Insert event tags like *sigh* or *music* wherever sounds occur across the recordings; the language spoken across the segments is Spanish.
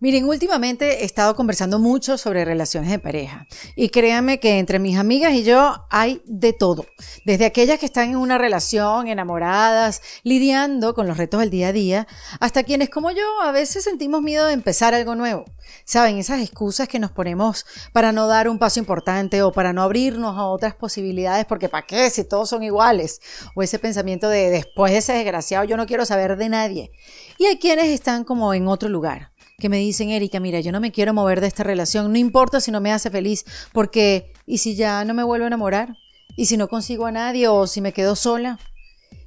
Miren, últimamente he estado conversando mucho sobre relaciones de pareja y créanme que entre mis amigas y yo hay de todo, desde aquellas que están en una relación, enamoradas, lidiando con los retos del día a día, hasta quienes como yo a veces sentimos miedo de empezar algo nuevo. Saben, esas excusas que nos ponemos para no dar un paso importante o para no abrirnos a otras posibilidades, porque ¿para qué si todos son iguales? O ese pensamiento de después de ese desgraciado yo no quiero saber de nadie. Y hay quienes están como en otro lugar que me dicen, Erika, mira, yo no me quiero mover de esta relación, no importa si no me hace feliz, porque ¿y si ya no me vuelvo a enamorar? ¿Y si no consigo a nadie o si me quedo sola?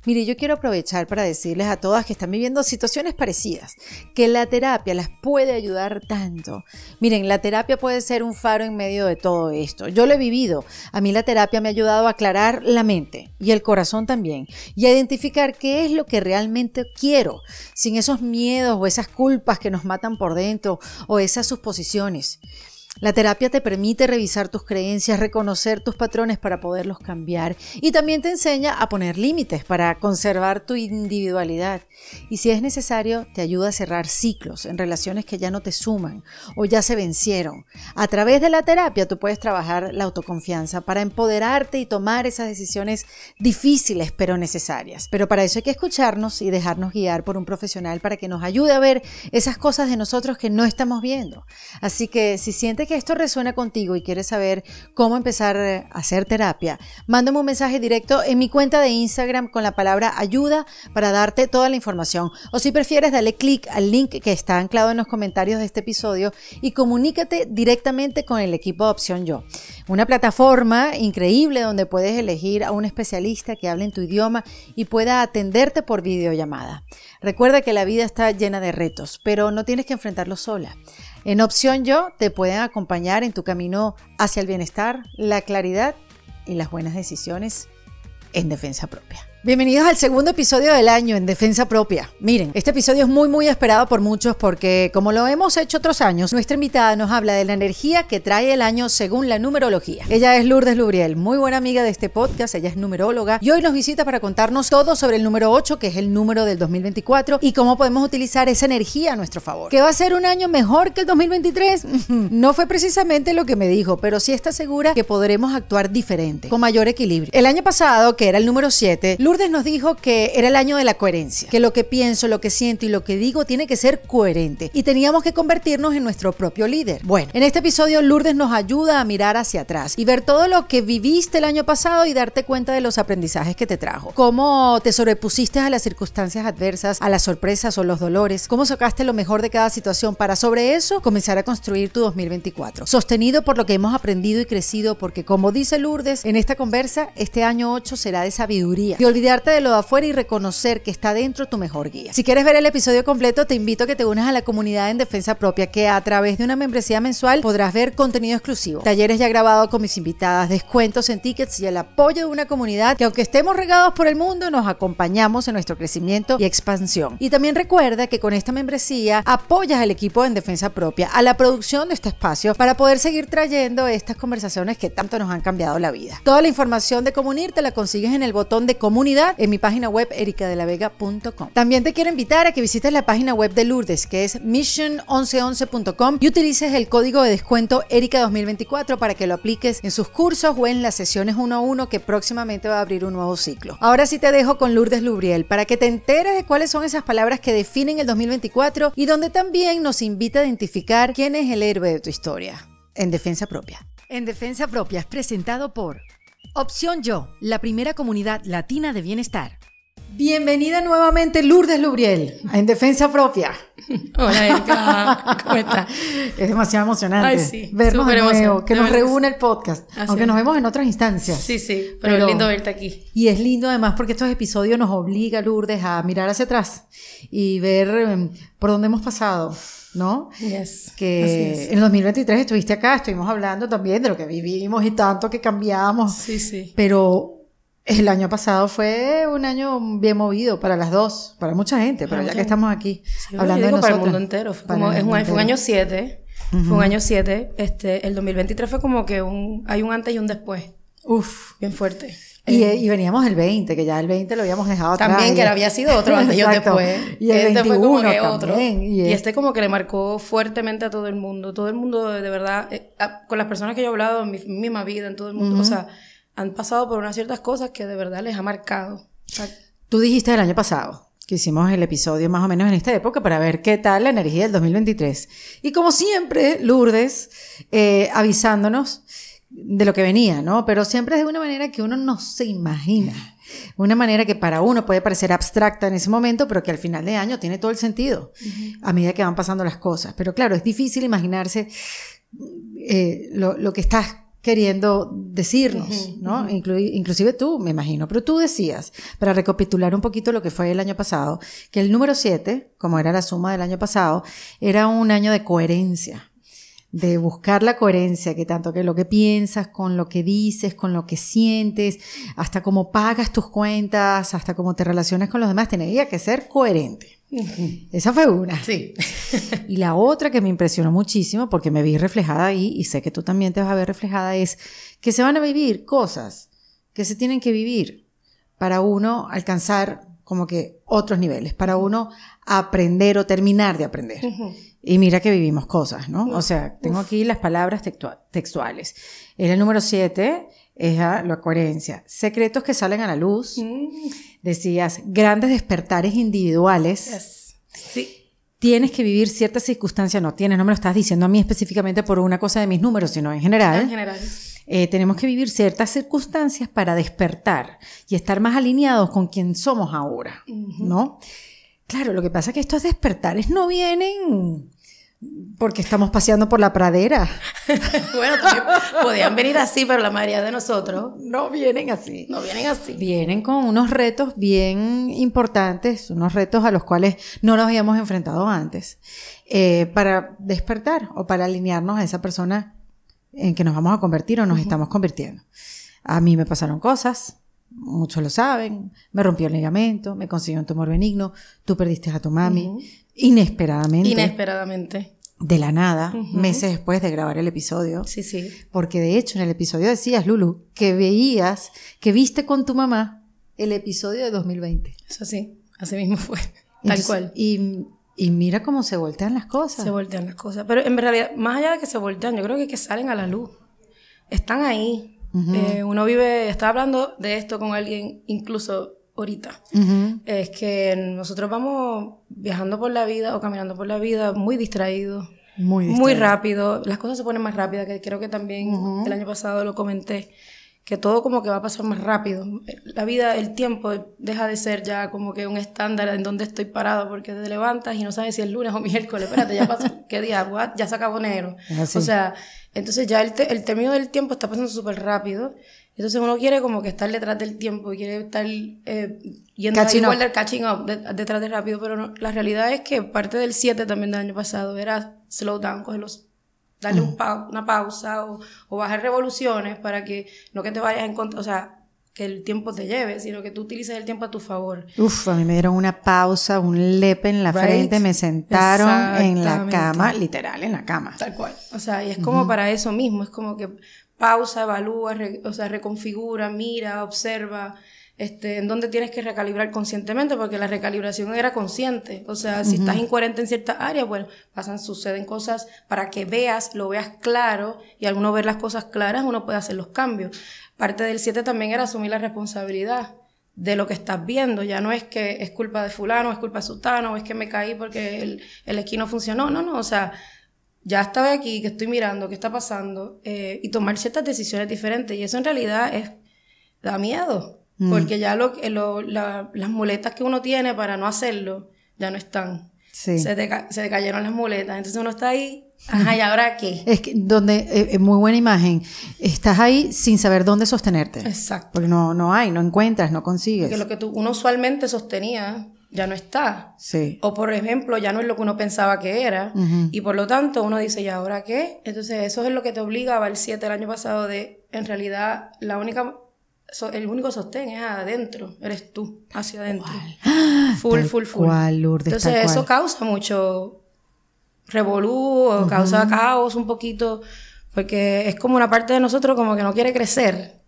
Mire, yo quiero aprovechar para decirles a todas que están viviendo situaciones parecidas, que la terapia las puede ayudar tanto. Miren, la terapia puede ser un faro en medio de todo esto. Yo lo he vivido. A mí la terapia me ha ayudado a aclarar la mente y el corazón también y a identificar qué es lo que realmente quiero, sin esos miedos o esas culpas que nos matan por dentro o esas suposiciones. La terapia te permite revisar tus creencias, reconocer tus patrones para poderlos cambiar y también te enseña a poner límites para conservar tu individualidad. Y si es necesario, te ayuda a cerrar ciclos en relaciones que ya no te suman o ya se vencieron. A través de la terapia tú puedes trabajar la autoconfianza para empoderarte y tomar esas decisiones difíciles pero necesarias. Pero para eso hay que escucharnos y dejarnos guiar por un profesional para que nos ayude a ver esas cosas de nosotros que no estamos viendo. Así que si sientes que esto resuena contigo y quieres saber cómo empezar a hacer terapia, mándame un mensaje directo en mi cuenta de Instagram con la palabra ayuda para darte toda la información. O si prefieres, dale clic al link que está anclado en los comentarios de este episodio y comunícate directamente con el equipo de Opción Yo. Una plataforma increíble donde puedes elegir a un especialista que hable en tu idioma y pueda atenderte por videollamada. Recuerda que la vida está llena de retos, pero no tienes que enfrentarlo sola. En Opción Yo te pueden acompañar en tu camino hacia el bienestar, la claridad y las buenas decisiones en defensa propia. Bienvenidos al segundo episodio del año en Defensa Propia. Miren, este episodio es muy muy esperado por muchos porque, como lo hemos hecho otros años, nuestra invitada nos habla de la energía que trae el año según la numerología. Ella es Lourdes Lubriel, muy buena amiga de este podcast, ella es numeróloga y hoy nos visita para contarnos todo sobre el número 8, que es el número del 2024, y cómo podemos utilizar esa energía a nuestro favor. ¿Qué va a ser un año mejor que el 2023? *laughs* no fue precisamente lo que me dijo, pero sí está segura que podremos actuar diferente, con mayor equilibrio. El año pasado, que era el número 7, Lourdes nos dijo que era el año de la coherencia, que lo que pienso, lo que siento y lo que digo tiene que ser coherente y teníamos que convertirnos en nuestro propio líder. Bueno, en este episodio Lourdes nos ayuda a mirar hacia atrás y ver todo lo que viviste el año pasado y darte cuenta de los aprendizajes que te trajo, cómo te sobrepusiste a las circunstancias adversas, a las sorpresas o los dolores, cómo sacaste lo mejor de cada situación para sobre eso comenzar a construir tu 2024, sostenido por lo que hemos aprendido y crecido, porque como dice Lourdes, en esta conversa, este año 8 será de sabiduría, olvidarte de lo de afuera y reconocer que está dentro tu mejor guía. Si quieres ver el episodio completo, te invito a que te unas a la comunidad en defensa propia, que a través de una membresía mensual podrás ver contenido exclusivo, talleres ya grabados con mis invitadas, descuentos en tickets y el apoyo de una comunidad que aunque estemos regados por el mundo, nos acompañamos en nuestro crecimiento y expansión. Y también recuerda que con esta membresía apoyas al equipo en defensa propia, a la producción de este espacio, para poder seguir trayendo estas conversaciones que tanto nos han cambiado la vida. Toda la información de cómo te la consigues en el botón de comunidad en mi página web ericadelavega.com. También te quiero invitar a que visites la página web de Lourdes, que es mission1111.com y utilices el código de descuento erika 2024 para que lo apliques en sus cursos o en las sesiones 1 a 1 que próximamente va a abrir un nuevo ciclo. Ahora sí te dejo con Lourdes Lubriel para que te enteres de cuáles son esas palabras que definen el 2024 y donde también nos invita a identificar quién es el héroe de tu historia. En defensa propia. En defensa propia es presentado por Opción Yo, la primera comunidad latina de bienestar. Bienvenida nuevamente Lourdes Lubriel, en Defensa Propia. Hola, ¿Cómo *laughs* estás? Es demasiado emocionante Ay, sí, vernos de nuevo, que nos reúne el podcast, aunque nos vemos en otras instancias. Sí, sí, pero, es lindo verte aquí. Y es lindo además porque estos episodios nos obliga, Lourdes, a mirar hacia atrás y ver em, por dónde hemos pasado ¿no? Sí. que en 2023 estuviste acá, estuvimos hablando también de lo que vivimos y tanto que cambiamos. Sí, sí. Pero el año pasado fue un año bien movido para las dos, para mucha gente, pero ah, ya que estamos aquí hablando de nosotros. Para el mundo entero, fue, es un, un, año 7, fue un año 7, este, el 2023 fue como que un, hay un antes y un después. Uf, bien fuerte. Eh. Y, veníamos el 20, que ya el 20 lo habíamos dejado atrás. También, que había sido otro *laughs* antes yo después. Y el este 21 como que otro. y, este como que le marcó fuertemente a todo el mundo. Todo el mundo, de verdad, eh, con las personas que yo he hablado en mi misma vida, en todo el mundo, o sea, han pasado por unas ciertas cosas que de verdad les ha marcado. Tú dijiste el año pasado que hicimos el episodio más o menos en esta época para ver qué tal la energía del 2023. Y como siempre, Lourdes, eh, avisándonos de lo que venía, ¿no? Pero siempre es de una manera que uno no se imagina. Una manera que para uno puede parecer abstracta en ese momento, pero que al final de año tiene todo el sentido a medida que van pasando las cosas. Pero claro, es difícil imaginarse eh, lo, que estás queriendo decirnos, ¿no? inclusive tú, me imagino. Pero tú decías, para recapitular un poquito lo que fue el año pasado, que el número 7, como era la suma del año pasado, era un año de coherencia de buscar la coherencia, que tanto que lo que piensas, con lo que dices, con lo que sientes, hasta cómo pagas tus cuentas, hasta cómo te relacionas con los demás, tenía que ser coherente. Esa fue una. Sí. y la otra que me impresionó muchísimo, porque me vi reflejada ahí, y sé que tú también te vas a ver reflejada, es que se van a vivir cosas que se tienen que vivir para uno alcanzar como que otros niveles, para uno aprender o terminar de aprender. Y mira que vivimos cosas, ¿no? O sea, tengo aquí las palabras textuales. El número 7 es la coherencia. Secretos que salen a la luz. Mm. Decías, grandes despertares individuales. Sí. Tienes que vivir ciertas circunstancias, no tienes, no me lo estás diciendo a mí específicamente por una cosa de mis números, sino en general. En general. Eh, tenemos que vivir ciertas circunstancias para despertar y estar más alineados con quien somos ahora, ¿no? Claro, lo que pasa es que estos despertares no vienen porque estamos paseando por la pradera. *laughs* bueno, podían venir así, pero la mayoría de nosotros no vienen así. No vienen así. Vienen con unos retos bien importantes, unos retos a los cuales no nos habíamos enfrentado antes, eh, para despertar o para alinearnos a esa persona en que nos vamos a convertir o nos estamos convirtiendo. A mí me pasaron cosas, muchos lo saben, me rompió el ligamento, me consiguió un tumor benigno, tú perdiste a tu mami, inesperadamente. Inesperadamente. De la nada, meses después de grabar el episodio. Sí, sí. Porque de hecho en el episodio decías, Lulu, que veías, que viste con tu mamá el episodio de 2020. Eso sí, así mismo fue. *laughs* Tal cual. Y, mira cómo se voltean las cosas. Se voltean las cosas. Pero en realidad, más allá de que se voltean, yo creo que, que salen a la luz. Están ahí. Eh, uno vive, estaba hablando de esto con alguien incluso ahorita. Es que nosotros vamos viajando por la vida o caminando por la vida muy distraídos. Muy, muy rápido. Las cosas se ponen más rápidas, que creo que también el año pasado lo comenté que todo como que va a pasar más rápido. La vida, el tiempo deja de ser ya como que un estándar en donde estoy parado, porque te levantas y no sabes si es lunes o *laughs* miércoles, espérate, ya pasó, ¿qué día? Ya se acabó enero. O sea, entonces ya el, término del tiempo está pasando súper rápido. Entonces uno quiere como que estar detrás del tiempo, quiere estar eh, yendo catching igual catching up, detrás de rápido, pero la realidad es que parte del 7 también del año pasado era slow down, los darle una pausa o, o, bajar revoluciones para que no que te vayas en contra, o sea, que el tiempo te lleve, sino que tú utilices el tiempo a tu favor. Uf, a mí me dieron una pausa, un lepe en la frente, me sentaron en la cama, literal, en la cama. Tal cual. O sea, y es como para eso mismo, es como que pausa, evalúa, o sea, reconfigura, mira, observa. Este, en donde tienes que recalibrar conscientemente, porque la recalibración era consciente. O sea, si estás incoherente en cierta área, bueno, pasan, suceden cosas para que veas, lo veas claro, y al uno ver las cosas claras, uno puede hacer los cambios. Parte del 7 también era asumir la responsabilidad de lo que estás viendo. Ya no es que es culpa de fulano, es culpa de sutano, o es que me caí porque el, el esquí no funcionó. No, no, o sea, ya estaba aquí, que estoy mirando, qué está pasando, eh, y tomar ciertas decisiones diferentes. Y eso en realidad es, da miedo Mm. porque ya lo, eh, lo, las muletas que uno tiene para no hacerlo ya no están. Se, te, se cayeron las muletas, entonces uno está ahí Ajá, ¿y ahora qué? *laughs* Es que donde, es eh, eh, muy buena imagen, estás ahí sin saber dónde sostenerte. Exacto. Porque no, no hay, no encuentras, no consigues. Que lo que tú, uno usualmente sostenía ya no está. Sí. O por ejemplo, ya no es lo que uno pensaba que era. Y por lo tanto uno dice, ¿y ahora qué? Entonces eso es lo que te obligaba el 7 el año pasado de, en realidad, la única el único sostén es adentro, eres tú, hacia adentro. *gasps* Full, full, full, Entonces eso causa mucho revolú, causa caos un poquito, porque es como una parte de nosotros como que no quiere crecer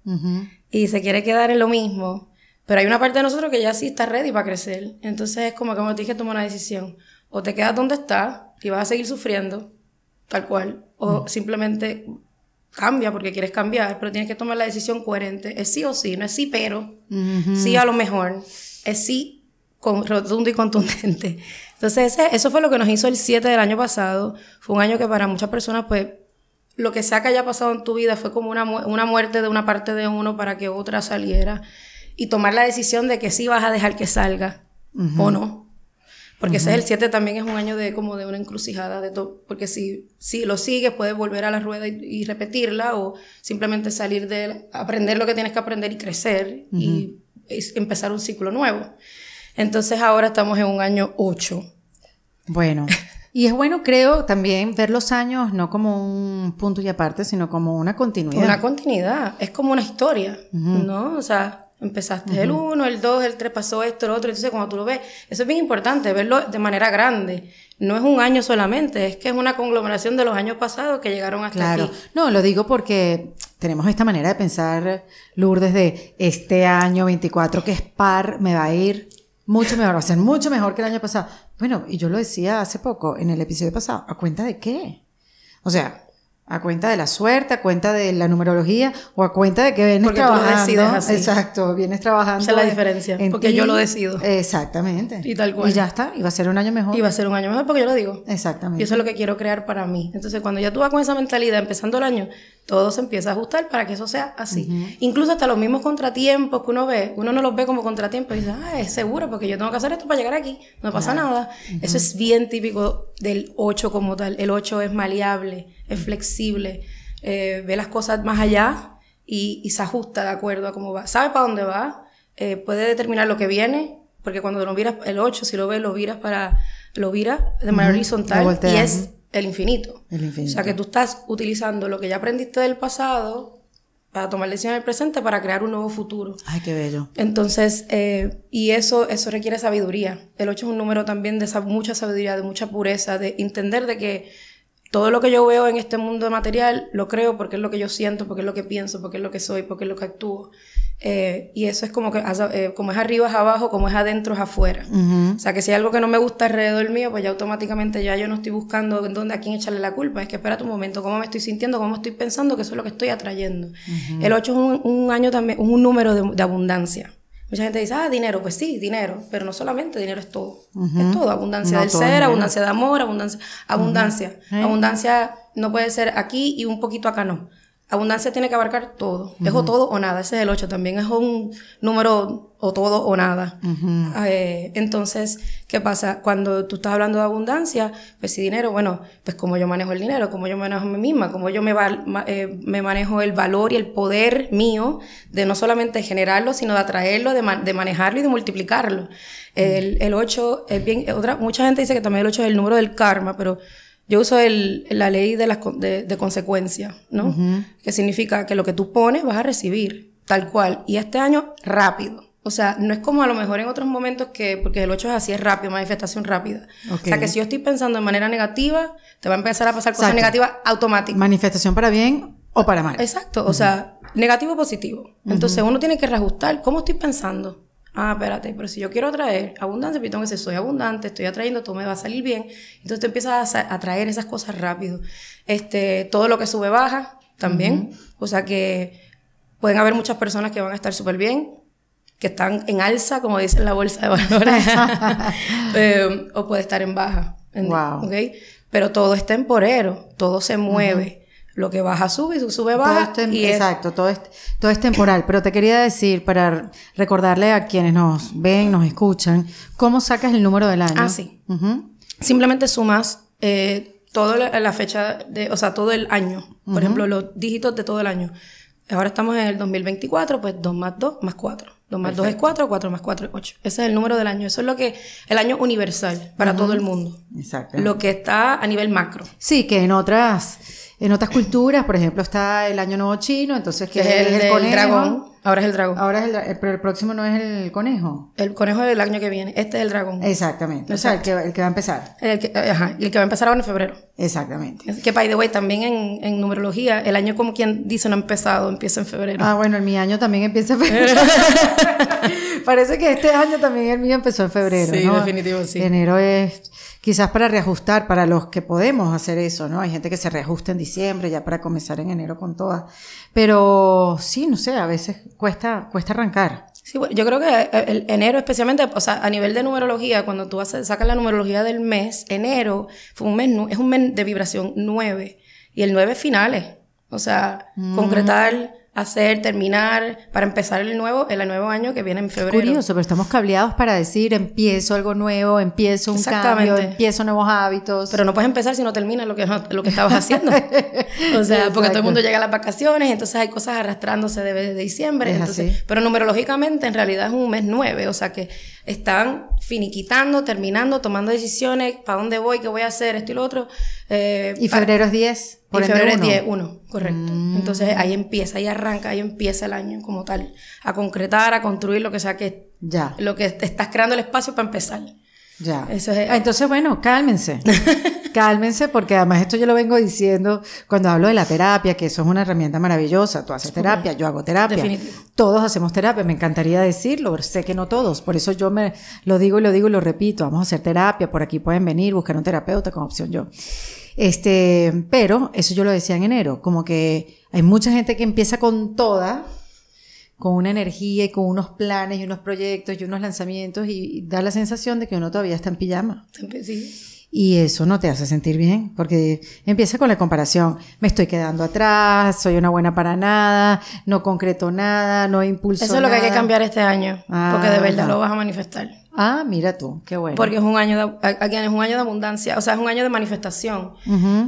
y se quiere quedar en lo mismo. Pero hay una parte de nosotros que ya sí está ready para crecer. Entonces es como que como te dije, toma una decisión. O te quedas donde estás y vas a seguir sufriendo, tal cual. O simplemente cambia porque quieres cambiar, pero tienes que tomar la decisión coherente. Es sí o sí, no es sí pero, sí a lo mejor, es sí con, rotundo y contundente. Entonces eso fue lo que nos hizo el 7 del año pasado. Fue un año que para muchas personas pues lo que sea que haya pasado en tu vida fue como una, una muerte de una parte de uno para que otra saliera y tomar la decisión de que sí vas a dejar que salga o no. Porque ese es el 7 también es un año de como de una encrucijada de todo, porque si, si lo sigues puedes volver a la rueda y, repetirla o simplemente salir de aprender lo que tienes que aprender y crecer y, empezar un ciclo nuevo. Entonces ahora estamos en un año 8. Bueno, *laughs* y es bueno creo también ver los años no como un punto y aparte, sino como una continuidad. Una continuidad, es como una historia, ¿no? O sea, Empezaste el 1, el 2, el 3, pasó esto, el otro. Entonces, cuando tú lo ves, eso es bien importante, verlo de manera grande. No es un año solamente, es que es una conglomeración de los años pasados que llegaron hasta claro. No, lo digo porque tenemos esta manera de pensar, Lourdes, de este año 24 que es par, me va a ir mucho mejor, va a ser mucho mejor que el año pasado. Bueno, y yo lo decía hace poco, en el episodio pasado, ¿a cuenta de qué? O sea, a cuenta de la suerte, a cuenta de la numerología o a cuenta de que vienes trabajando. Exacto, vienes trabajando. es la diferencia. porque yo lo decido. Exactamente. Y tal cual. Y ya está, y va a ser un año mejor. Y va a ser un año mejor porque yo lo digo. Exactamente. Y eso es lo que quiero crear para mí. Entonces, cuando ya tú vas con esa mentalidad empezando el año, todo se empieza a ajustar para que eso sea así. Incluso hasta los mismos contratiempos que uno ve, uno no los ve como contratiempos y dice, ah, es seguro porque yo tengo que hacer esto para llegar aquí, no pasa nada. Eso es bien típico del 8 como tal. El 8 es maleable flexible, eh, ve las cosas más allá y, se ajusta de acuerdo a cómo va. Sabe para dónde va, eh, puede determinar lo que viene, porque cuando lo miras el 8, si lo ves, lo viras para, lo vira de manera horizontal y es el infinito. O sea que tú estás utilizando lo que ya aprendiste del pasado para tomar decisiones el presente para crear un nuevo futuro. Ay, qué bello. Entonces, eh, y eso, eso requiere sabiduría. El 8 es un número también de mucha sabiduría, de mucha pureza, de entender de que todo lo que yo veo en este mundo material lo creo porque es lo que yo siento, porque es lo que pienso, porque es lo que soy, porque es lo que actúo. Eh, y eso es como que eh, como es arriba es abajo, como es adentro es afuera. O sea, que si hay algo que no me gusta alrededor mío, pues ya automáticamente ya yo no estoy buscando en dónde a quién echarle la culpa. Es que espera tu momento, cómo me estoy sintiendo, cómo estoy pensando, que eso es lo que estoy atrayendo. El 8 es un, año también, un número de, de abundancia. Mucha gente dice, ah, dinero, pues sí, dinero, pero no solamente dinero es todo. Es todo, abundancia del ser, abundancia de amor, abundancia, abundancia. Abundancia no puede ser aquí y un poquito acá no abundancia tiene que abarcar todo. Es o todo o nada. Ese es el 8. También es un número o todo o nada. Eh, entonces, ¿qué pasa? Cuando tú estás hablando de abundancia, pues si dinero, bueno, pues como yo manejo el dinero, como yo manejo a mí misma, como yo me, eh, manejo el valor y el poder mío de no solamente generarlo, sino de atraerlo, de, manejarlo y de multiplicarlo. El 8 es bien, otra, mucha gente dice que también el 8 es el número del karma, pero yo uso el, la ley de, las, de, consecuencia, ¿no? Que significa que lo que tú pones vas a recibir, tal cual. Y este año, rápido. O sea, no es como a lo mejor en otros momentos que, porque el 8 es así, es rápido, manifestación rápida. O sea, que si yo estoy pensando de manera negativa, te va a empezar a pasar cosas negativas automáticas. Manifestación para bien o para mal. Exacto, o sea, negativo o positivo. Entonces uno tiene que reajustar cómo estoy pensando ah, espérate, pero si yo quiero atraer abundancia, pitón, es soy abundante, estoy atrayendo, todo me va a salir bien. Entonces te empiezas a atraer esas cosas rápido. Este, todo lo que sube baja también. O sea que pueden haber muchas personas que van a estar súper bien, que están en alza, como dice la bolsa de valores, *laughs* em, o puede estar en baja. Wow. Pero todo es temporero, todo se mueve lo que baja sube, sube baja. y exacto, todo, es, todo es temporal. Pero te quería decir, para recordarle a quienes nos ven, nos escuchan, ¿cómo sacas el número del año? Ah, sí. Simplemente sumas eh, toda la, fecha, de, o sea, todo el año. Por ejemplo, los dígitos de todo el año. Ahora estamos en el 2024, pues 2 más 2 más 4. 2 más 2 es 4, 4 más 4 es 8. Ese es el número del año. Eso es lo que el año universal para todo el mundo. Exacto. Lo que está a nivel macro. Sí, que en otras en otras culturas, por ejemplo, está el año nuevo chino, entonces que es, el, dragón. Ahora es el dragón. Ahora es el, eh, pero el próximo no es el conejo. El conejo es el año que viene. Este es el dragón. Exactamente. O sea, el que, va a empezar. El que, eh, ajá. el que va a empezar ahora en febrero. Exactamente. Que, by the way, también en, numerología, el año como quien dice no ha empezado, empieza en febrero. Ah, bueno, en mi año también empieza en febrero. *laughs* Parece que este año también el mío empezó en febrero. Sí, definitivo, sí. Enero es quizás para reajustar, para los que podemos hacer eso, ¿no? Hay gente que se reajusta en diciembre ya para comenzar en enero con todas. Pero sí, no sé, a veces cuesta, cuesta arrancar. Sí, yo creo que eh, enero especialmente, o sea, a nivel de numerología, cuando tú sacas la numerología del mes, enero fue un mes, es un mes de vibración 9 y el 9 finales, o sea, mm. concretar hacer, terminar, para empezar el nuevo, el nuevo año que viene en febrero. Curioso, pero estamos cableados para decir empiezo algo nuevo, empiezo un cambio, empiezo nuevos hábitos. Pero no puedes empezar si no terminas lo que, lo que estabas haciendo. *laughs* o sea, porque todo el mundo llega a las vacaciones, entonces hay cosas arrastrándose desde diciembre. Entonces, pero numerológicamente en realidad es un mes nueve, o sea que están finiquitando, terminando, tomando decisiones, para dónde voy, qué voy a hacer, esto y lo otro. Eh, y febrero es 10. y febrero es 10, 1, correcto. Mm. Entonces ahí empieza, ahí arranca, ahí empieza el año como tal, a concretar, a construir lo que sea que... Ya. Lo que estás creando el espacio para empezar. Ya. Eso ah, Entonces, bueno, cálmense. *laughs* cálmense, porque además esto yo lo vengo diciendo cuando hablo de la terapia, que eso es una herramienta maravillosa. Tú haces terapia, yo hago terapia. Todos hacemos terapia, me encantaría decirlo, sé que no todos. Por eso yo me lo digo y lo digo y lo repito. Vamos a hacer terapia, por aquí pueden venir, buscar un terapeuta con opción yo. Este, pero eso yo lo decía en enero, como que hay mucha gente que empieza con toda con una energía y con unos planes y unos proyectos y unos lanzamientos y, da la sensación de que uno todavía está en pijama. Y eso no te hace sentir bien, porque empieza con la comparación. Me estoy quedando atrás, soy una buena para nada, no concreto nada, no impulso. Eso es lo que hay que cambiar este año, porque de ah, verdad lo vas a manifestar. Ah, mira tú, qué bueno. Porque es un año de, es un año de abundancia, o sea, es un año de manifestación.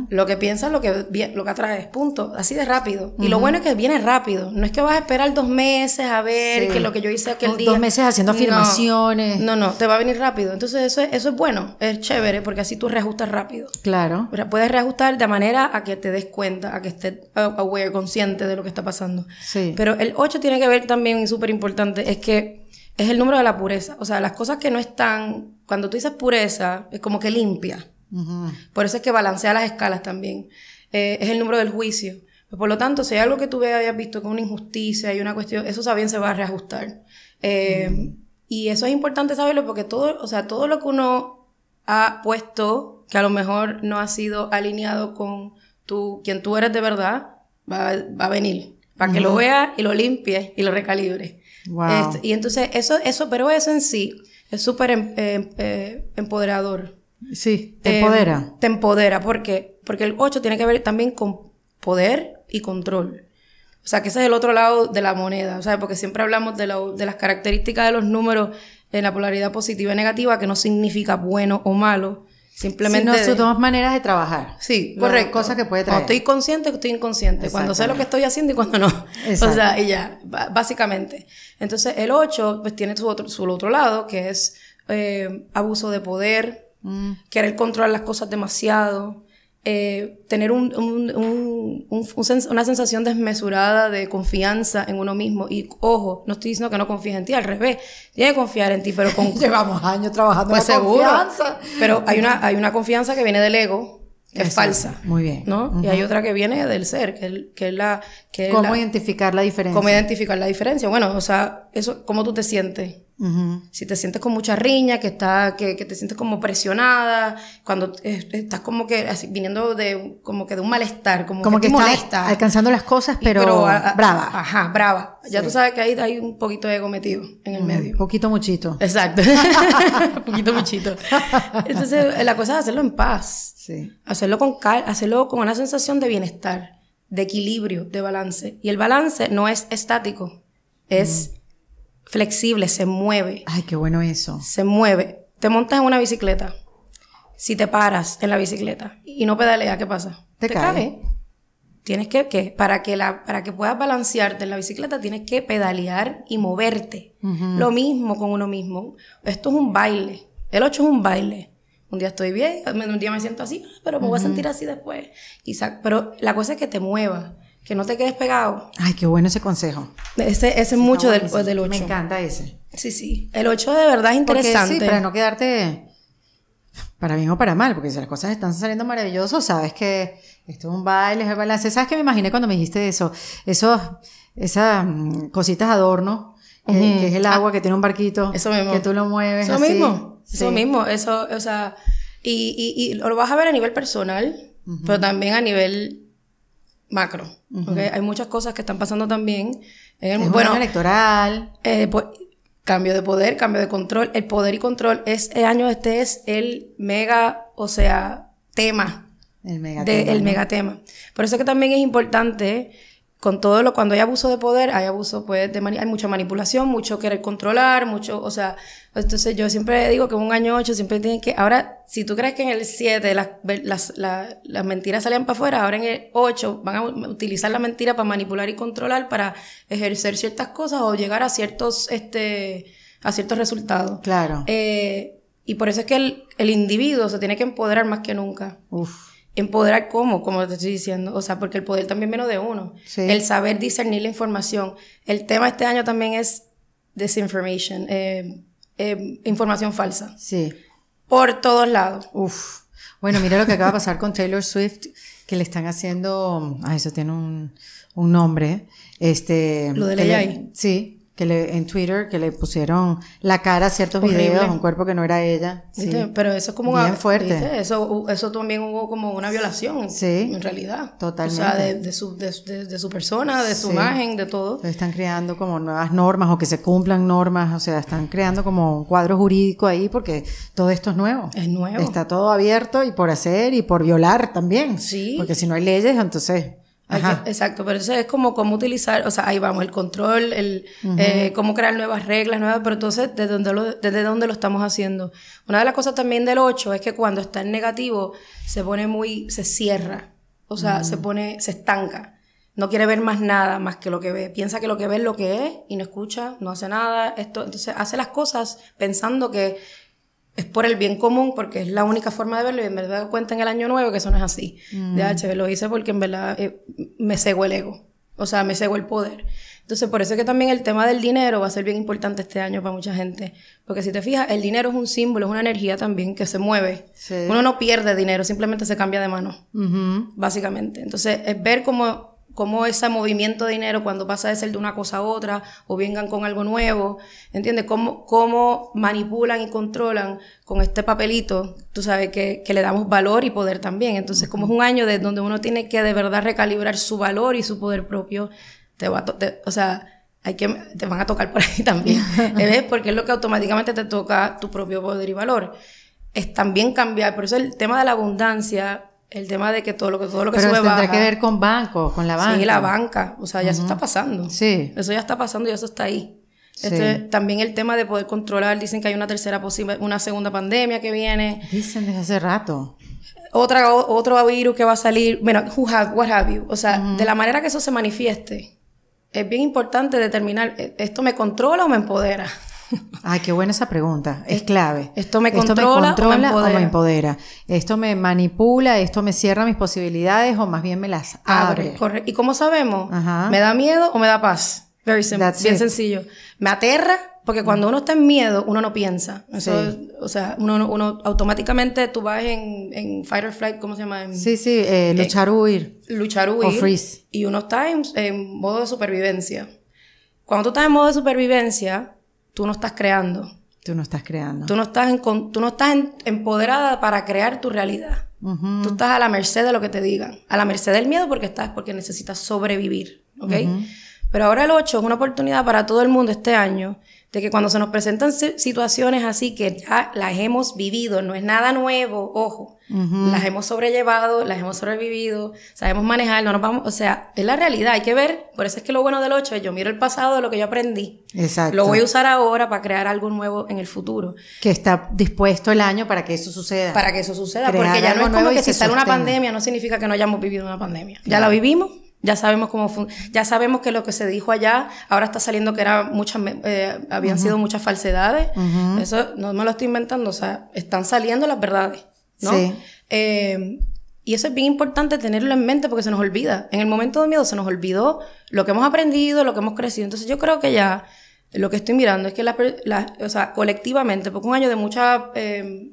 Lo que piensas, lo que, lo que atraes, punto. Así de rápido. Y lo bueno es que viene rápido. No es que vas a esperar dos meses a ver que lo que yo hice aquel oh, día. Dos meses haciendo afirmaciones. No, no, te va a venir rápido. Entonces eso es, eso es bueno, es chévere, porque así tú reajustas rápido. Claro. Puedes reajustar de manera a que te des cuenta, a que estés aware, consciente de lo que está pasando. Sí. Pero el 8 tiene que ver también, súper importante, es que es el número de la pureza. O sea, las cosas que no están, cuando tú dices pureza, es como que limpia. Por eso es que balancea las escalas también. Eh, es el número del juicio. Pues, por lo tanto, si hay algo que tú hayas visto con una injusticia y una cuestión, eso también se va a reajustar. Eh, y eso es importante saberlo porque todo, o sea, todo lo que uno ha puesto, que a lo mejor no ha sido alineado con tú, quien tú eres de verdad, va, a venir. Para que lo veas y lo limpie y lo recalibre. Este, y entonces, eso, eso, pero eso en sí es súper em, em, eh, empoderador. Sí, te em, empodera. te empodera, ¿por qué? Porque el 8 tiene que ver también con poder y control. O sea, que ese es el otro lado de la moneda, o sea, porque siempre hablamos de, de las características de los números en la polaridad positiva y negativa, que no significa bueno o malo, Simplemente. no, sus dos maneras de trabajar. Sí, correcto. Cosas que puede traer. Cuando estoy consciente, estoy inconsciente. Cuando sé lo que estoy haciendo y cuando no. *laughs* O sea, y ya, básicamente. Entonces, el 8, pues tiene su otro, su otro lado, que es eh, abuso de poder, mm. querer controlar las cosas demasiado, eh, tener una sensación desmesurada de confianza en uno mismo. Y ojo, no estoy diciendo que no confíes en ti, al revés, tienes que confiar en ti, pero con... *laughs* Llevamos años trabajando pues en confianza. Pero hay una, hay una confianza que viene del ego, que es falsa. Muy bien. ¿no? Y hay otra que viene del ser, que, que es la... ¿Cómo identificar la diferencia? ¿Cómo identificar la diferencia? Bueno, o sea, eso, ¿cómo tú te sientes? Si te sientes con mucha riña, que, está, que, te sientes como presionada, cuando estás como que viniendo de, como que de un malestar, como, que, molesta. Alcanzando las cosas, pero, brava. Ajá, brava. Ya tú sabes que ahí hay un poquito de ego metido en el medio. Poquito muchito. Exacto. *laughs* poquito muchito. Entonces, la cosa es hacerlo en paz. Hacerlo con hacerlo con una sensación de bienestar, de equilibrio, de balance. Y el balance no es estático, es flexible, se mueve. Ay, qué bueno eso. Se mueve. Te montas en una bicicleta. Si te paras en la bicicleta y no pedaleas, ¿qué pasa? Te, Tienes que, ¿qué? Para que, la, para que puedas balancearte en la bicicleta, tienes que pedalear y moverte. Lo mismo con uno mismo. Esto es un baile. El 8 es un baile. Un día estoy bien, un día me siento así, pero me voy a sentir así después. pero la cosa es que te muevas que no te quedes pegado. Ay, qué bueno ese consejo. Ese, es mucho del, del, 8. Me encanta ese. Sí, sí. El 8 de verdad es interesante. sí, para no quedarte para bien o para mal, porque si las cosas están saliendo maravillosas, sabes que esto es un baile, es el balance. ¿Sabes que me imaginé cuando me dijiste eso? Esos, esas mm, cositas adorno, que, es el agua, ah, que tiene un barquito, eso que tú lo mueves. Eso mismo, eso mismo, eso, o sea, y, lo vas a ver a nivel personal, pero también a nivel macro. Hay muchas cosas que están pasando también en eh, el mundo bueno, electoral. Eh, pues, cambio de poder, cambio de control. El poder y control es el eh, año este es el mega, o sea, tema. El mega tema. Por eso es que también es importante con todo lo cuando hay abuso de poder, hay abuso pues de hay mucha manipulación, mucho querer controlar, mucho, o sea, entonces yo siempre digo que en un año 8 siempre tienen que... Ahora, si tú crees que en el 7 las, las, mentiras salían para afuera, ahora en el 8 van a utilizar la mentira para manipular y controlar, para ejercer ciertas cosas o llegar a ciertos, este, a ciertos resultados. Claro. Eh, y por eso es que el, individuo se tiene que empoderar más que nunca. Empoderar cómo, como te estoy diciendo. O sea, porque el poder también viene de uno. Sí. El saber discernir la información. El tema este año también es disinformation. Eh, Em, información falsa. Sí. Por todos lados. Uf. Bueno, mira lo que acaba de pasar con Taylor Swift, que le están haciendo. Ah, eso tiene un, nombre. Este, lo de la Sí, que le, en Twitter que le pusieron la cara a ciertos videos, un cuerpo que no era ella. Sí. Pero eso es como Bien fuerte. Eso, eso también hubo como una violación, sí. en realidad. Totalmente. O sea, de, su, de, su, persona, de su imagen, de todo. están creando como nuevas normas o que se cumplan normas, o sea, están creando como un cuadro jurídico ahí porque todo esto es nuevo. Es nuevo. Está todo abierto y por hacer y por violar también. Sí. Porque si no hay leyes, entonces exacto, pero eso es como cómo utilizar, o sea, ahí vamos, el control, el eh, cómo crear nuevas reglas, nuevas, pero entonces, ¿desde dónde, lo, lo estamos haciendo? Una de las cosas también del 8 es que cuando está en negativo, se pone muy, se cierra, o sea, mm. se pone, se estanca. No quiere ver más nada más que lo que ve. Piensa que lo que ve es lo que es y no escucha, no hace nada. Esto, entonces hace las cosas pensando que es por el bien común, porque es la única forma de verlo, y en verdad cuenta en el año nuevo que eso no es así. Mm. De H, lo hice porque en verdad eh, me cego el ego, o sea, me cego el poder. Entonces, por eso es que también el tema del dinero va a ser bien importante este año para mucha gente. Porque si te fijas, el dinero es un símbolo, es una energía también que se mueve. Uno no pierde dinero, simplemente se cambia de mano, básicamente. Entonces, es ver cómo cómo ese movimiento de dinero cuando pasa de ser de una cosa a otra o vengan con algo nuevo, ¿entiendes? Cómo, cómo manipulan y controlan con este papelito, tú sabes, que, le damos valor y poder también. Entonces, como es un año de donde uno tiene que de verdad recalibrar su valor y su poder propio, te va o sea, hay que, te van a tocar por ahí también, *laughs* ¿ves? Porque es lo que automáticamente te toca tu propio poder y valor. Es también cambiar, por eso el tema de la abundancia el tema de que todo lo que todo lo que Pero tendrá que ver con banco, con la banca. Sí, la banca, o sea, ya se eso está pasando. Sí. Eso ya está pasando y eso está ahí. Este, también el tema de poder controlar, dicen que hay una tercera posible, una segunda pandemia que viene. Dicen desde hace rato. Otra, otro virus que va a salir, bueno, who what have you. O sea, de la manera que eso se manifieste, es bien importante determinar, ¿e, ¿esto me controla o me empodera? Ay, *laughs* ah, qué buena esa pregunta. Es clave. Esto me controla, esto me o, me empodera. Esto me manipula, esto me cierra mis posibilidades o más bien me las abre. ¿Y cómo sabemos? ¿Me da miedo o me da paz? Very simple. bien sencillo. Me aterra porque cuando uno está en miedo, uno no piensa. O sea, uno, automáticamente tú vas en, fight or flight, ¿cómo se llama? sí, sí, eh, luchar o huir. Luchar o huir. freeze. Y uno está en modo de supervivencia. Cuando tú estás en modo de supervivencia, tú no estás creando. Tú no estás creando. Tú no estás, en, tú no estás empoderada para crear tu realidad. Tú estás a la merced de lo que te digan, a la merced del miedo porque estás, porque necesitas sobrevivir, ¿ok? Pero ahora el 8 es una oportunidad para todo el mundo este año de que cuando se nos presentan situaciones así que ya las hemos vivido, no es nada nuevo, ojo, las hemos sobrellevado, las hemos sobrevivido, sabemos manejar, no nos vamos, o sea, es la realidad, hay que ver, por eso es que lo bueno del 8 es yo miro el pasado de lo que yo aprendí. Exacto. Lo voy a usar ahora para crear algo nuevo en el futuro. Que está dispuesto el año para que eso suceda. Para que eso suceda, porque ya no es como que si sale una pandemia no significa que no hayamos vivido una pandemia. Ya la vivimos, ya sabemos cómo ya sabemos que lo que se dijo allá ahora está saliendo que era muchas eh, habían sido muchas falsedades. Eso no me lo estoy inventando, o sea, están saliendo las verdades, ¿no? Eh, y eso es bien importante tenerlo en mente porque se nos olvida. En el momento de miedo se nos olvidó lo que hemos aprendido, lo que hemos crecido. Entonces yo creo que ya lo que estoy mirando es que o sea, colectivamente, porque un año de mucha, eh,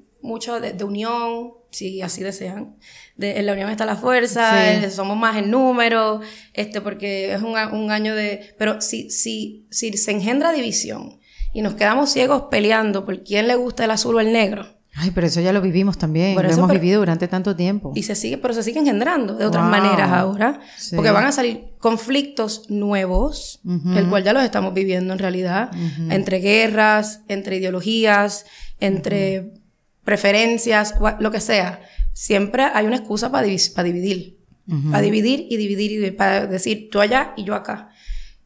de unión, si así desean. De, en la unión está la fuerza, eh, somos más en número, este, porque es un, un, año de... Pero si, si, si se engendra división y nos quedamos ciegos peleando por quién le gusta el azul o el negro. Ay, pero eso ya lo vivimos también, lo hemos vivido durante tanto tiempo. Y se sigue, pero se sigue engendrando de otras maneras ahora, porque van a salir conflictos nuevos, el cual ya los estamos viviendo en realidad, entre guerras, entre ideologías, entre preferencias, lo que sea, siempre hay una excusa para dividir. Para dividir y dividir y para decir tú allá y yo acá.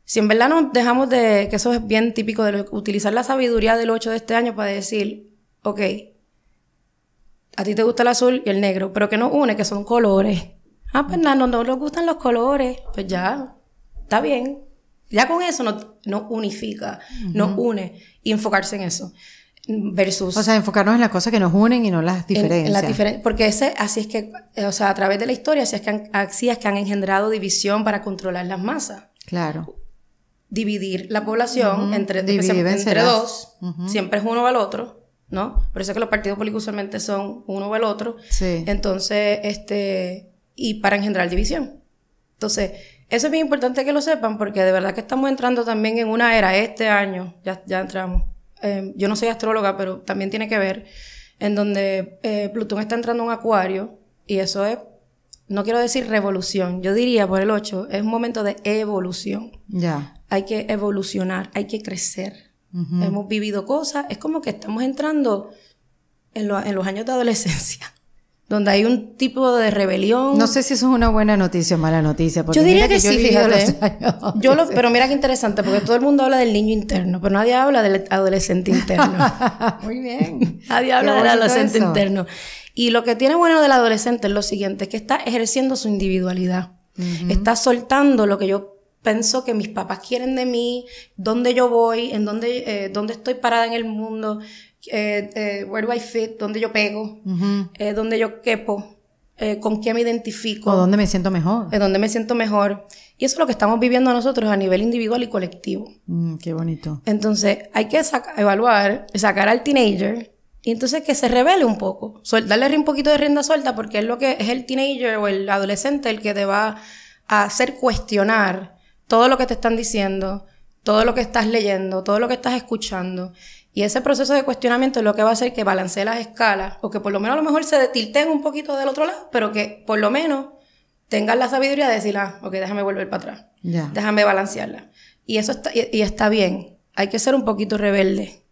Si en verdad nos dejamos de, que eso es bien típico de utilizar la sabiduría del 8 de este año para decir, ok, a ti te gusta el azul y el negro, pero que nos une, que son colores. Ah, pues nada, no, no nos gustan los colores. Pues ya, está bien. Ya con eso nos, unifica, nos une enfocarse en eso versus... O sea, enfocarnos en las cosas que nos unen y no las diferencias. porque ese, así es que, eh, o sea, a través de la historia, así es, que han, así que han engendrado división para controlar las masas. Claro. Dividir la población entre, entre dos, siempre es uno o el otro, ¿no? Por eso es que los partidos políticos usualmente son uno o el otro. Sí. Entonces, este, y para engendrar división. Entonces, eso es bien importante que lo sepan porque de verdad que estamos entrando también en una era este año, ya, ya entramos Em, yo no soy astróloga, pero también tiene que ver, en donde eh, Plutón está entrando en un acuario y eso es, no quiero decir revolución, yo diría por el ocho, es un momento de evolución. Ya. Hay que evolucionar, hay que crecer. Hemos vivido cosas, es como que estamos entrando en los años de adolescencia donde hay un tipo de rebelión. No sé si eso es una buena noticia o mala noticia. yo diría que, sí, fíjate. yo lo, pero mira qué interesante, porque todo el mundo habla del niño interno, pero nadie habla del adolescente interno. *laughs* Muy bien. nadie habla del adolescente interno. Y lo que tiene bueno del adolescente es lo siguiente, es que está ejerciendo su individualidad. Está soltando lo que yo pienso que mis papás quieren de mí, dónde yo voy, en dónde, eh, dónde estoy parada en el mundo, eh, eh, where do I fit, dónde yo pego, eh, dónde yo quepo, con qué me identifico. O dónde me siento mejor. dónde me siento mejor. Y eso es lo que estamos viviendo nosotros a nivel individual y colectivo. Mm, qué bonito. Entonces hay que evaluar, sacar al teenager y entonces que se revele un poco, darle un poquito de rienda suelta porque es lo que es el teenager o el adolescente el que te va a hacer cuestionar todo lo que te están diciendo, todo lo que estás leyendo, todo lo que estás escuchando. Y ese proceso de cuestionamiento es lo que va a hacer que balancee las escalas, o que por lo menos a lo mejor se detilten un poquito del otro lado, pero que por lo menos tengan la sabiduría de decir, ah, ok, déjame volver para atrás, ya déjame balancearla. Y eso está, y, está bien, hay que ser un poquito rebelde.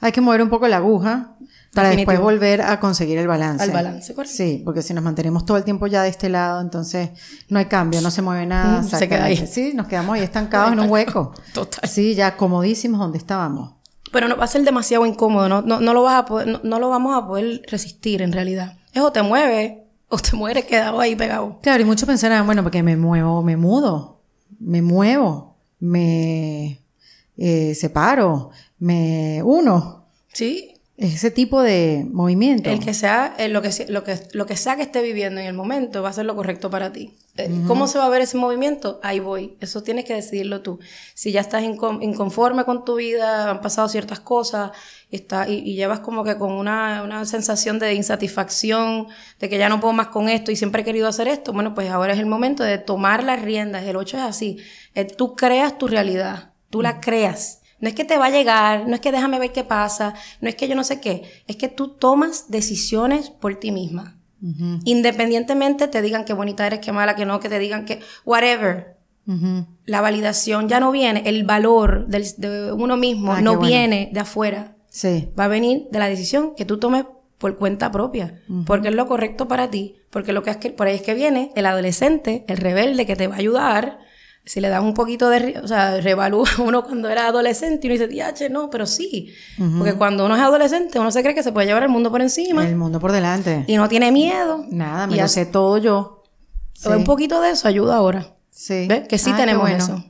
Hay que mover un poco la aguja para después volver a conseguir el balance. Al balance, correcto. Sí, porque si nos mantenemos todo el tiempo ya de este lado, entonces no hay cambio, no se mueve nada. Mm, se queda ahí. Sí, nos quedamos ahí estancados *laughs* en un hueco. Total. Sí, ya comodísimos donde estábamos. Pero no va a ser demasiado incómodo, no, no, lo, vas a no, lo vamos a poder resistir en realidad. Eso te mueve, o te mueres quedado ahí pegado. Claro, y muchos pensarán, bueno, porque me muevo, me mudo, me muevo, me eh, separo, me uno. Sí, ese tipo de movimiento. El que sea, eh, lo, que, lo, que, lo que sea que esté viviendo en el momento va a ser lo correcto para ti. Eh, ¿Cómo se va a ver ese movimiento? Ahí voy. Eso tienes que decidirlo tú. Si ya estás inconforme con tu vida, han pasado ciertas cosas y, está, y, llevas como que con una, una, sensación de insatisfacción, de que ya no puedo más con esto y siempre he querido hacer esto, bueno, pues ahora es el momento de tomar las riendas. El 8 es así. Eh, tú creas tu realidad, tú la creas no es que te va a llegar, no es que déjame ver qué pasa, no es que yo no sé qué, es que tú tomas decisiones por ti misma. Independientemente te digan qué bonita eres, qué mala, que no, que te digan que, whatever. La validación ya no viene, el valor de uno mismo ah, no viene de afuera. Sí. Va a venir de la decisión que tú tomes por cuenta propia, porque es lo correcto para ti, porque lo que es que, por ahí es que viene el adolescente, el rebelde que te va a ayudar si le das un poquito de, o sea, revalúa *laughs* uno cuando era adolescente y uno dice, diache, no, pero sí. Porque cuando uno es adolescente, uno se cree que se puede llevar el mundo por encima. El mundo por delante. Y no tiene miedo. Nada, me y lo hace... sé todo yo. Un poquito de eso ayuda ahora. Sí. Que sí tenemos eso.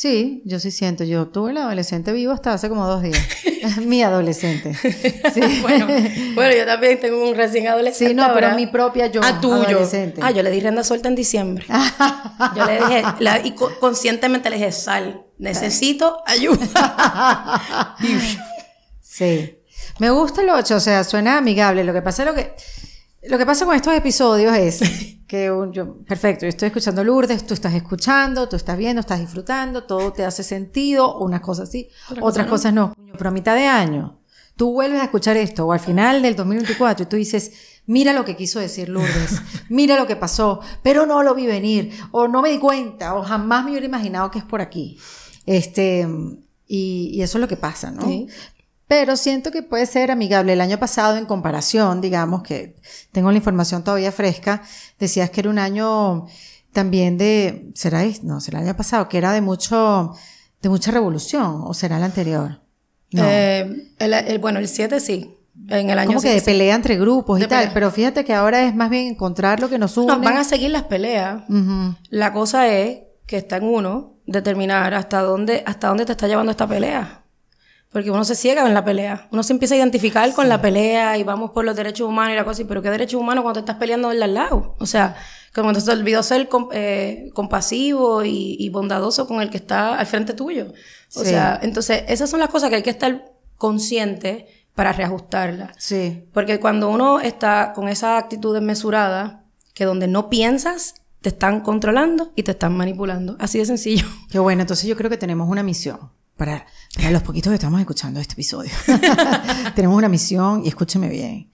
Sí, yo sí siento. Yo tuve el adolescente vivo hasta hace como dos días. *laughs* mi adolescente. Sí. *laughs* bueno, bueno, yo también tengo un recién adolescente. Sí, no, pero pero mi propia yo. Ah, Ah, yo le di renda suelta en diciembre. *laughs* yo le dije, y conscientemente le dije, sal, necesito ayuda. sí. Me gusta lo hecho, o sea, suena amigable. Lo que pasa es lo que lo que pasa con estos episodios es *laughs* que un, yo, perfecto, yo estoy escuchando Lourdes, tú estás escuchando, tú estás viendo, estás disfrutando, todo te hace sentido, unas cosas sí, otras cosas no. Pero a mitad de año, tú vuelves a escuchar esto, o al final del 2024, y tú dices, mira lo que quiso decir Lourdes, *laughs* mira lo que pasó, pero no lo vi venir, o no me di cuenta, o jamás me hubiera imaginado que es por aquí. Este, y, eso es lo que pasa, ¿no? pero siento que puede ser amigable. El año pasado, en comparación, digamos que tengo la información todavía fresca, decías que era un año también de, será, no, será el año pasado, que era de mucho, de mucha revolución, o será el anterior. Eh, bueno, el 7 sí, en el año Como que de pelea entre grupos y tal, pero fíjate que ahora es más bien encontrar lo que nos une. No, van a seguir las peleas. La cosa es que está en uno determinar hasta dónde, hasta dónde te está llevando esta pelea. Porque uno se ciega en la pelea. Uno se empieza a identificar con la pelea y vamos por los derechos humanos y la cosa. así. Pero ¿qué derechos humanos cuando te estás peleando del al lado? O sea, cuando te olvidó ser eh, compasivo y, bondadoso con el que está al frente tuyo. O sea, entonces esas son las cosas que hay que estar consciente para reajustarlas. Sí. Porque cuando uno está con esa actitud desmesurada, que donde no piensas, te están controlando y te están manipulando. Así de sencillo. Qué bueno, entonces yo creo que tenemos una misión para, los poquitos que estamos escuchando este episodio. *laughs* Tenemos una misión y escúcheme bien.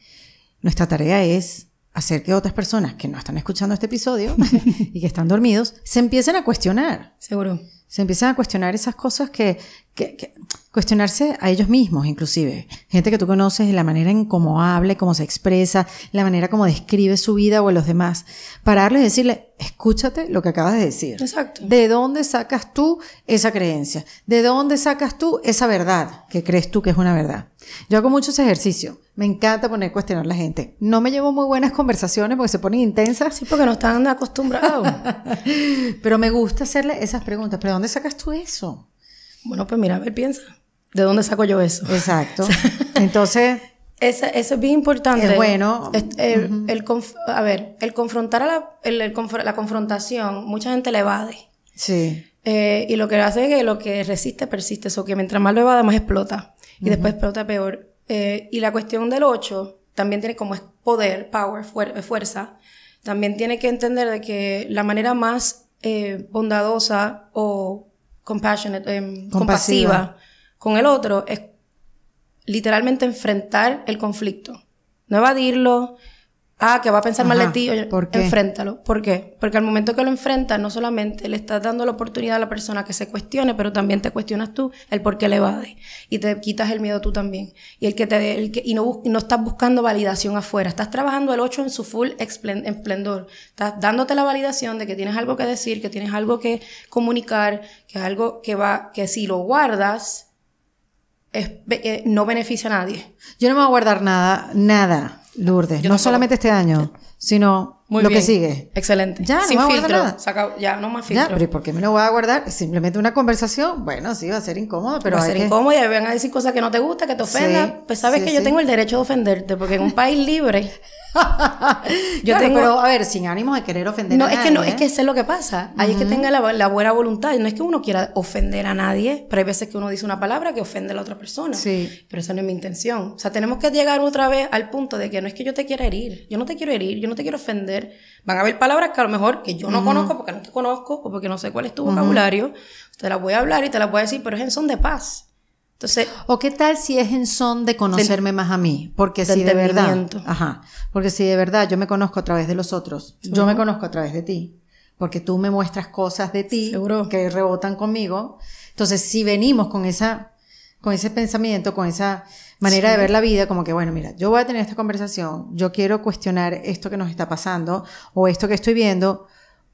Nuestra tarea es hacer que otras personas que no están escuchando este episodio *laughs* y que están dormidos se empiecen a cuestionar. Seguro. Se empiezan a cuestionar esas cosas que, que, cuestionarse a ellos mismos, inclusive. Gente que tú conoces, la manera en cómo habla, cómo se expresa, la manera como describe su vida o a los demás. Pararles y decirle, escúchate lo que acabas de decir. Exacto. ¿De dónde sacas tú esa creencia? ¿De dónde sacas tú esa verdad que crees tú que es una verdad? Yo hago muchos ejercicios. Me encanta poner cuestionar a la gente. No me llevo muy buenas conversaciones porque se ponen intensas. Sí, porque no están acostumbrados. *laughs* Pero me gusta hacerle esas preguntas. ¿Pero dónde sacas tú eso? Bueno, pues mira, a ver, piensa. ¿De dónde saco yo eso? Exacto. *laughs* Entonces... eso es bien importante. Es bueno. el, a ver, el confrontar a la, la confrontación, mucha gente le evade. Sí. Eh, y lo que hace es que lo que resiste persiste. Eso que mientras más lo evade, más explota. Y después peor. Eh, y la cuestión del 8 también tiene como poder, power, eh, fuerza. También tiene que entender de que la manera más eh, bondadosa o em, compasiva con el otro es literalmente enfrentar el conflicto. No evadirlo, ah, que va a pensar mal de ti, oye, ¿por qué? enfréntalo. ¿Por qué? Porque al momento que lo enfrentas, no solamente le estás dando la oportunidad a la persona que se cuestione, pero también te cuestionas tú el por qué le va de. Y te quitas el miedo tú también. Y el que te el que, y no, no estás buscando validación afuera. Estás trabajando el 8 en su full esplendor. Estás dándote la validación de que tienes algo que decir, que tienes algo que comunicar, que es algo que va, que si lo guardas, es, eh, no beneficia a nadie. Yo no me voy a guardar nada, nada. Lourdes, no solamente este año, sino lo que sigue. Excelente. Ya, no filtro. ya, no más filtro. pero ¿y por qué me lo voy a guardar? Simplemente una conversación. Bueno, sí, va a ser incómodo, pero. Va a ser incómodo y van a decir cosas que no te gustan que te ofendan. pues sabes que yo tengo el derecho de ofenderte, porque en un país libre. *laughs* yo tengo... Pero a ver, sin ánimo de querer ofender no, es que no, es que es ¿eh? lo que pasa. hay que tenga la, buena voluntad. No es que uno quiera ofender a nadie, pero hay veces que uno dice una palabra que ofende a la otra persona. Sí. Pero esa no es mi intención. O sea, tenemos que llegar otra vez al punto de que no es que yo te quiera herir. Yo no te quiero herir, yo no te quiero ofender Van a haber palabras que a lo mejor que yo no conozco porque no te conozco o porque no sé cuál es tu vocabulario. Te las voy a hablar y te las voy a decir, pero es en son de paz. Entonces, o qué tal si es en son de conocerme más a mí, porque si de verdad, ajá, porque si de verdad yo me conozco a través de los otros, yo me conozco a través de ti, porque tú me muestras cosas de ti que rebotan conmigo. Entonces, si venimos con esa con ese pensamiento, con esa manera de ver la vida, como que, bueno, mira, yo voy a tener esta conversación, yo quiero cuestionar esto que nos está pasando o esto que estoy viendo,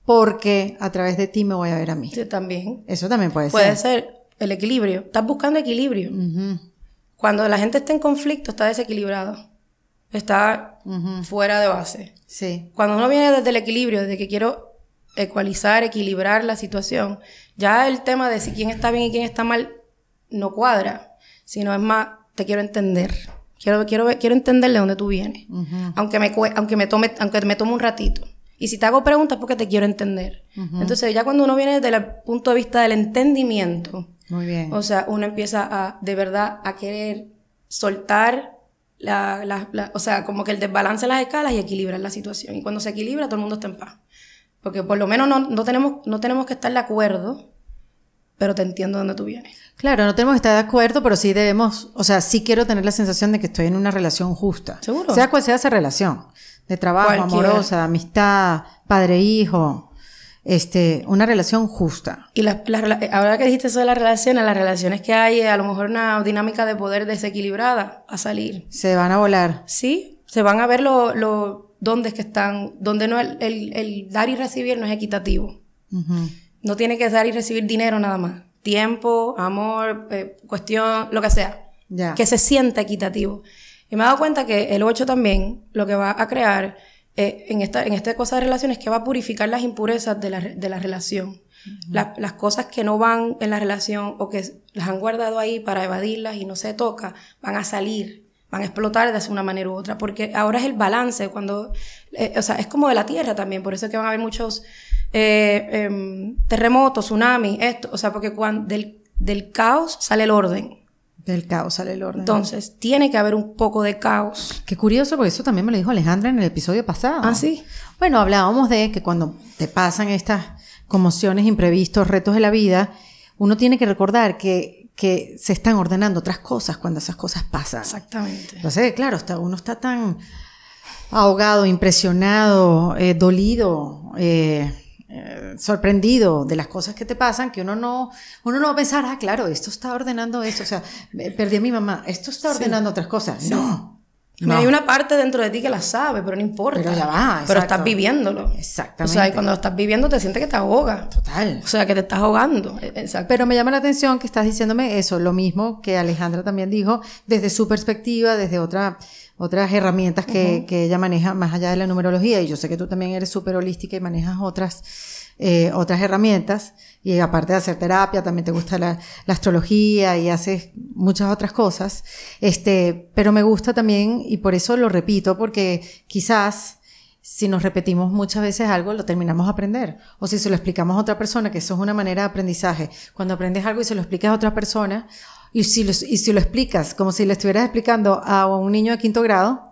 porque a través de ti me voy a ver a mí. también. Eso también puede, ser. Puede ser el equilibrio. Estás buscando equilibrio. Cuando la gente está en conflicto, está desequilibrado. Está fuera de base. Sí. Cuando uno viene desde el equilibrio, desde que quiero ecualizar, equilibrar la situación, ya el tema de si quién está bien y quién está mal no cuadra, sino es más quiero entender. Quiero, quiero, quiero entender de dónde tú vienes. aunque, me, aunque, me tome, aunque me tome un ratito. Y si te hago preguntas porque te quiero entender. Entonces, ya cuando uno viene desde el punto de vista del entendimiento, o sea, uno empieza a, de verdad, a querer soltar la, o sea, como que el desbalance las escalas y equilibrar la situación. Y cuando se equilibra, todo el mundo está en paz. Porque por lo menos no, tenemos, no tenemos que estar de acuerdo pero te entiendo de dónde tú vienes. Claro, no tenemos que estar de acuerdo, pero sí debemos, o sea, sí quiero tener la sensación de que estoy en una relación justa. Seguro. Sea cual sea esa relación, de trabajo, amorosa, amistad, padre-hijo, este, una relación justa. Y ahora que dijiste eso de las relaciones, las relaciones que hay, a lo mejor una dinámica de poder desequilibrada a salir. Se van a volar. Sí, se van a ver los lo, es que están, donde no el, dar y recibir no es equitativo. No tiene que dar y recibir dinero nada más. Tiempo, amor, eh, cuestión, lo que sea. Que se sienta equitativo. Y me he dado cuenta que el 8 también lo que va a crear eh, en, esta, en esta cosa de relaciones es que va a purificar las impurezas de la, relación. las cosas que no van en la relación o que las han guardado ahí para evadirlas y no se toca, van a salir, van a explotar de una manera u otra, porque ahora es el balance, cuando, eh, o sea, es como de la tierra también, por eso es que van a haber muchos eh, em, terremotos, tsunami, esto. O sea, porque cuando del, caos sale el orden. Del caos sale el orden. Entonces, tiene que haber un poco de caos. Qué curioso, porque eso también me lo dijo Alejandra en el episodio pasado. Ah, sí. Bueno, hablábamos de que cuando te pasan estas conmociones, imprevistos, retos de la vida, uno tiene que recordar que, que se están ordenando otras cosas cuando esas cosas pasan. Exactamente. Entonces, claro, uno está tan ahogado, impresionado, eh, dolido. Eh, eh, sorprendido de las cosas que te pasan, que uno no, uno no va a pensar, ah, claro, esto está ordenando esto, o sea, perdí a mi mamá, esto está ordenando otras cosas. No. No. Hay una parte dentro de ti que la sabe, pero no importa. Pero ya va, Pero estás viviéndolo. Exactamente. O sea, y cuando lo estás viviendo te sientes que te ahoga. Total. O sea, que te estás ahogando. E, exacto. Pero me llama la atención que estás diciéndome eso, lo mismo que Alejandra también dijo, desde su perspectiva, desde otra otras herramientas que, que, ella maneja más allá de la numerología, y yo sé que tú también eres súper holística y manejas otras, eh, otras herramientas, y aparte de hacer terapia, también te gusta la, astrología y haces muchas otras cosas, este, pero me gusta también, y por eso lo repito, porque quizás si nos repetimos muchas veces algo, lo terminamos a aprender. O si se lo explicamos a otra persona, que eso es una manera de aprendizaje. Cuando aprendes algo y se lo explicas a otra persona, y si, lo, y si lo explicas, como si le estuvieras explicando a un niño de quinto grado,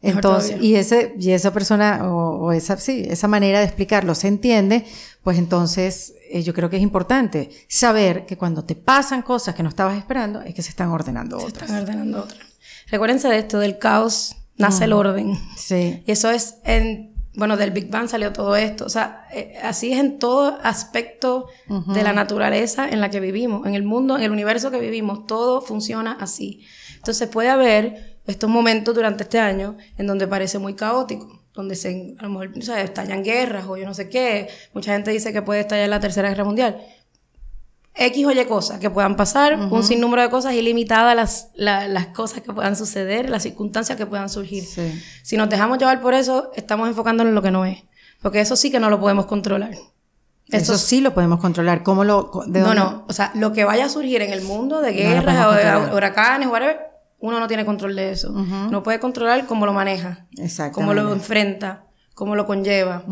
entonces, y, ese, y esa persona, o, esa, sí, esa manera de explicarlo se entiende, pues entonces eh, yo creo que es importante saber que cuando te pasan cosas que no estabas esperando, es que se están ordenando otras. Se están ordenando otras. Recuérdense de esto, del caos nace mm. el orden. Sí. Y eso es en bueno, del Big Bang salió todo esto. O sea, eh, así es en todo aspecto de la naturaleza en la que vivimos, en el mundo, en el universo que vivimos, todo funciona así. Entonces puede haber estos momentos durante este año en donde parece muy caótico, donde se, a lo mejor o sea, estallan guerras o yo no sé qué. Mucha gente dice que puede estallar la Tercera Guerra Mundial. X o Y cosas que puedan pasar, un sinnúmero de cosas ilimitadas, las, las cosas que puedan suceder, las circunstancias que puedan surgir. Si nos dejamos llevar por eso, estamos enfocándonos en lo que no es. Porque eso sí que no lo podemos controlar. Eso, sí lo podemos controlar. ¿Cómo lo.? De no, no. O sea, lo que vaya a surgir en el mundo de guerras o de huracanes, whatever, uno no tiene control de eso. No puede controlar cómo lo maneja, cómo lo enfrenta, cómo lo conlleva,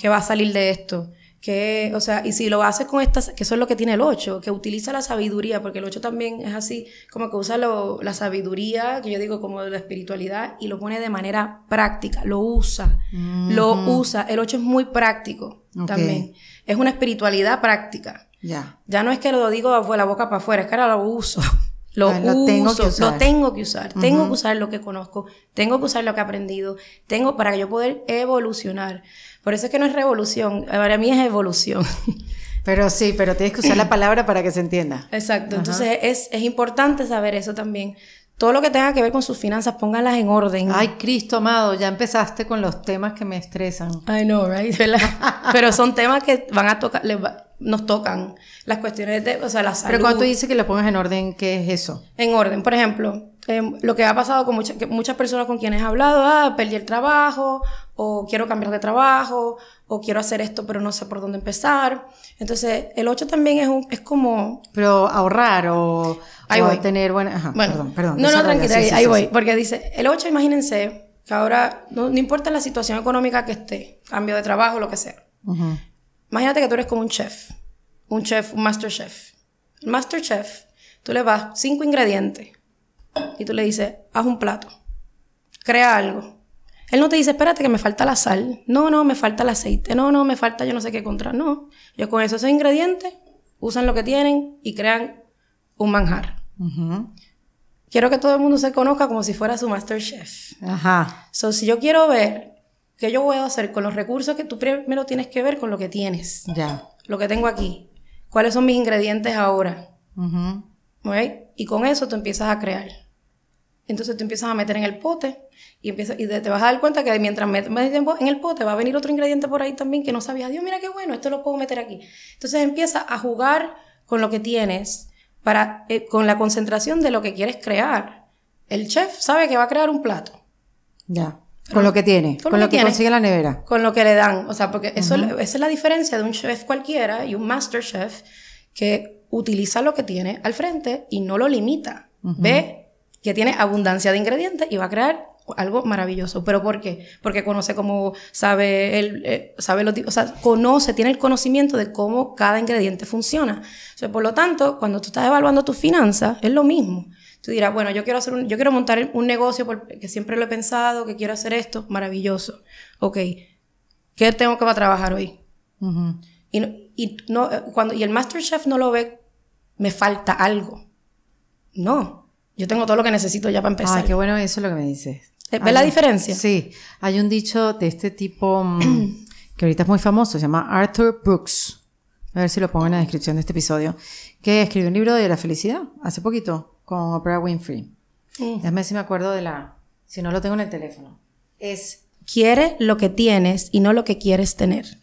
qué va a salir de esto que, o sea, y si lo hace con estas, que eso es lo que tiene el 8, que utiliza la sabiduría, porque el 8 también es así, como que usa lo, la sabiduría, que yo digo como la espiritualidad, y lo pone de manera práctica, lo usa, lo usa. El 8 es muy práctico también, es una espiritualidad práctica. Ya. Ya no es que lo digo de la boca para afuera, es que ahora lo uso. *laughs* Lo, uso, lo, tengo que usar. Lo tengo que usar. Tengo que usar lo que conozco. Tengo que usar lo que he aprendido. Tengo para yo poder evolucionar. Por eso es que no es revolución, para mí es evolución. Pero sí, pero tienes que usar la palabra para que se entienda. Exacto, entonces es, importante saber eso también todo lo que tenga que ver con sus finanzas, póngalas en orden. Ay, Cristo amado, ya empezaste con los temas que me estresan. I know, right? *laughs* Pero son temas que van a tocar, nos tocan. Las cuestiones de, o sea, Pero cuando tú dices que lo pongas en orden, ¿qué es eso? En orden, por ejemplo, Em, lo que ha pasado con muchas personas con quienes he hablado, ah, perdí el trabajo, o quiero cambiar de trabajo, o quiero hacer esto, pero no sé por dónde empezar. Entonces, el 8 también es, un, es como... Pero ahorrar o, ahí tener buena... bueno, perdón, perdón. No, no, tranquila, ahí, voy. Porque dice, el 8, imagínense que ahora, no, importa la situación económica que esté, cambio de trabajo, lo que sea. Imagínate que tú eres como un chef, un chef, un master chef. El master chef, tú le vas cinco ingredientes y tú le dices, haz un plato, crea algo. Él no te dice, espérate que me falta la sal, no, no, me falta el aceite, no, no, me falta yo no sé qué contra. No, yo con esos ingredientes usan lo que tienen y crean un manjar. Quiero que todo el mundo se conozca como si fuera su master chef. Ajá. So, si yo quiero ver qué yo puedo hacer con los recursos que tú primero tienes que ver con lo que tienes. Ya. Lo que tengo aquí. ¿Cuáles son mis ingredientes ahora? Y con eso tú empiezas a crear. Entonces te empiezas a meter en el pote y, empiezas, y te vas a dar cuenta que mientras metes en el pote va a venir otro ingrediente por ahí también que no sabías. Dios, mira qué bueno, esto lo puedo meter aquí. Entonces empiezas a jugar con lo que tienes para, eh, con la concentración de lo que quieres crear. El chef sabe que va a crear un plato. Ya. con lo que tiene, con, lo, que, consigue la nevera. Con lo que le dan. O sea, porque esa es la diferencia de un chef cualquiera y un master chef que utiliza lo que tiene al frente y no lo limita. Ve que tiene abundancia de ingredientes y va a crear algo maravilloso. ¿Pero por qué? Porque conoce cómo sabe, el, eh, sabe los, o sea, conoce, tiene el conocimiento de cómo cada ingrediente funciona. por lo tanto, cuando tú estás evaluando tus finanzas, es lo mismo. Tú dirás, bueno, yo quiero, hacer un, yo quiero montar un negocio porque siempre lo he pensado, que quiero hacer esto, maravilloso. Ok, ¿qué tengo que va a trabajar hoy? y, no, eh, cuando, y el Masterchef no lo ve, me falta algo. No, yo tengo todo lo que necesito ya para ah, empezar. Ah, qué bueno eso es lo que me dices. ¿Ves la diferencia? Sí. Hay un dicho de este tipo mm, *clears throat* que ahorita es muy famoso, se llama Arthur Brooks. A ver si lo pongo en la descripción de este episodio. Que escribió un libro de la felicidad hace poquito con Oprah Winfrey. Mm. Déjame si me acuerdo de la. Si no lo tengo en el teléfono. Es. Quiere lo que tienes y no lo que quieres tener.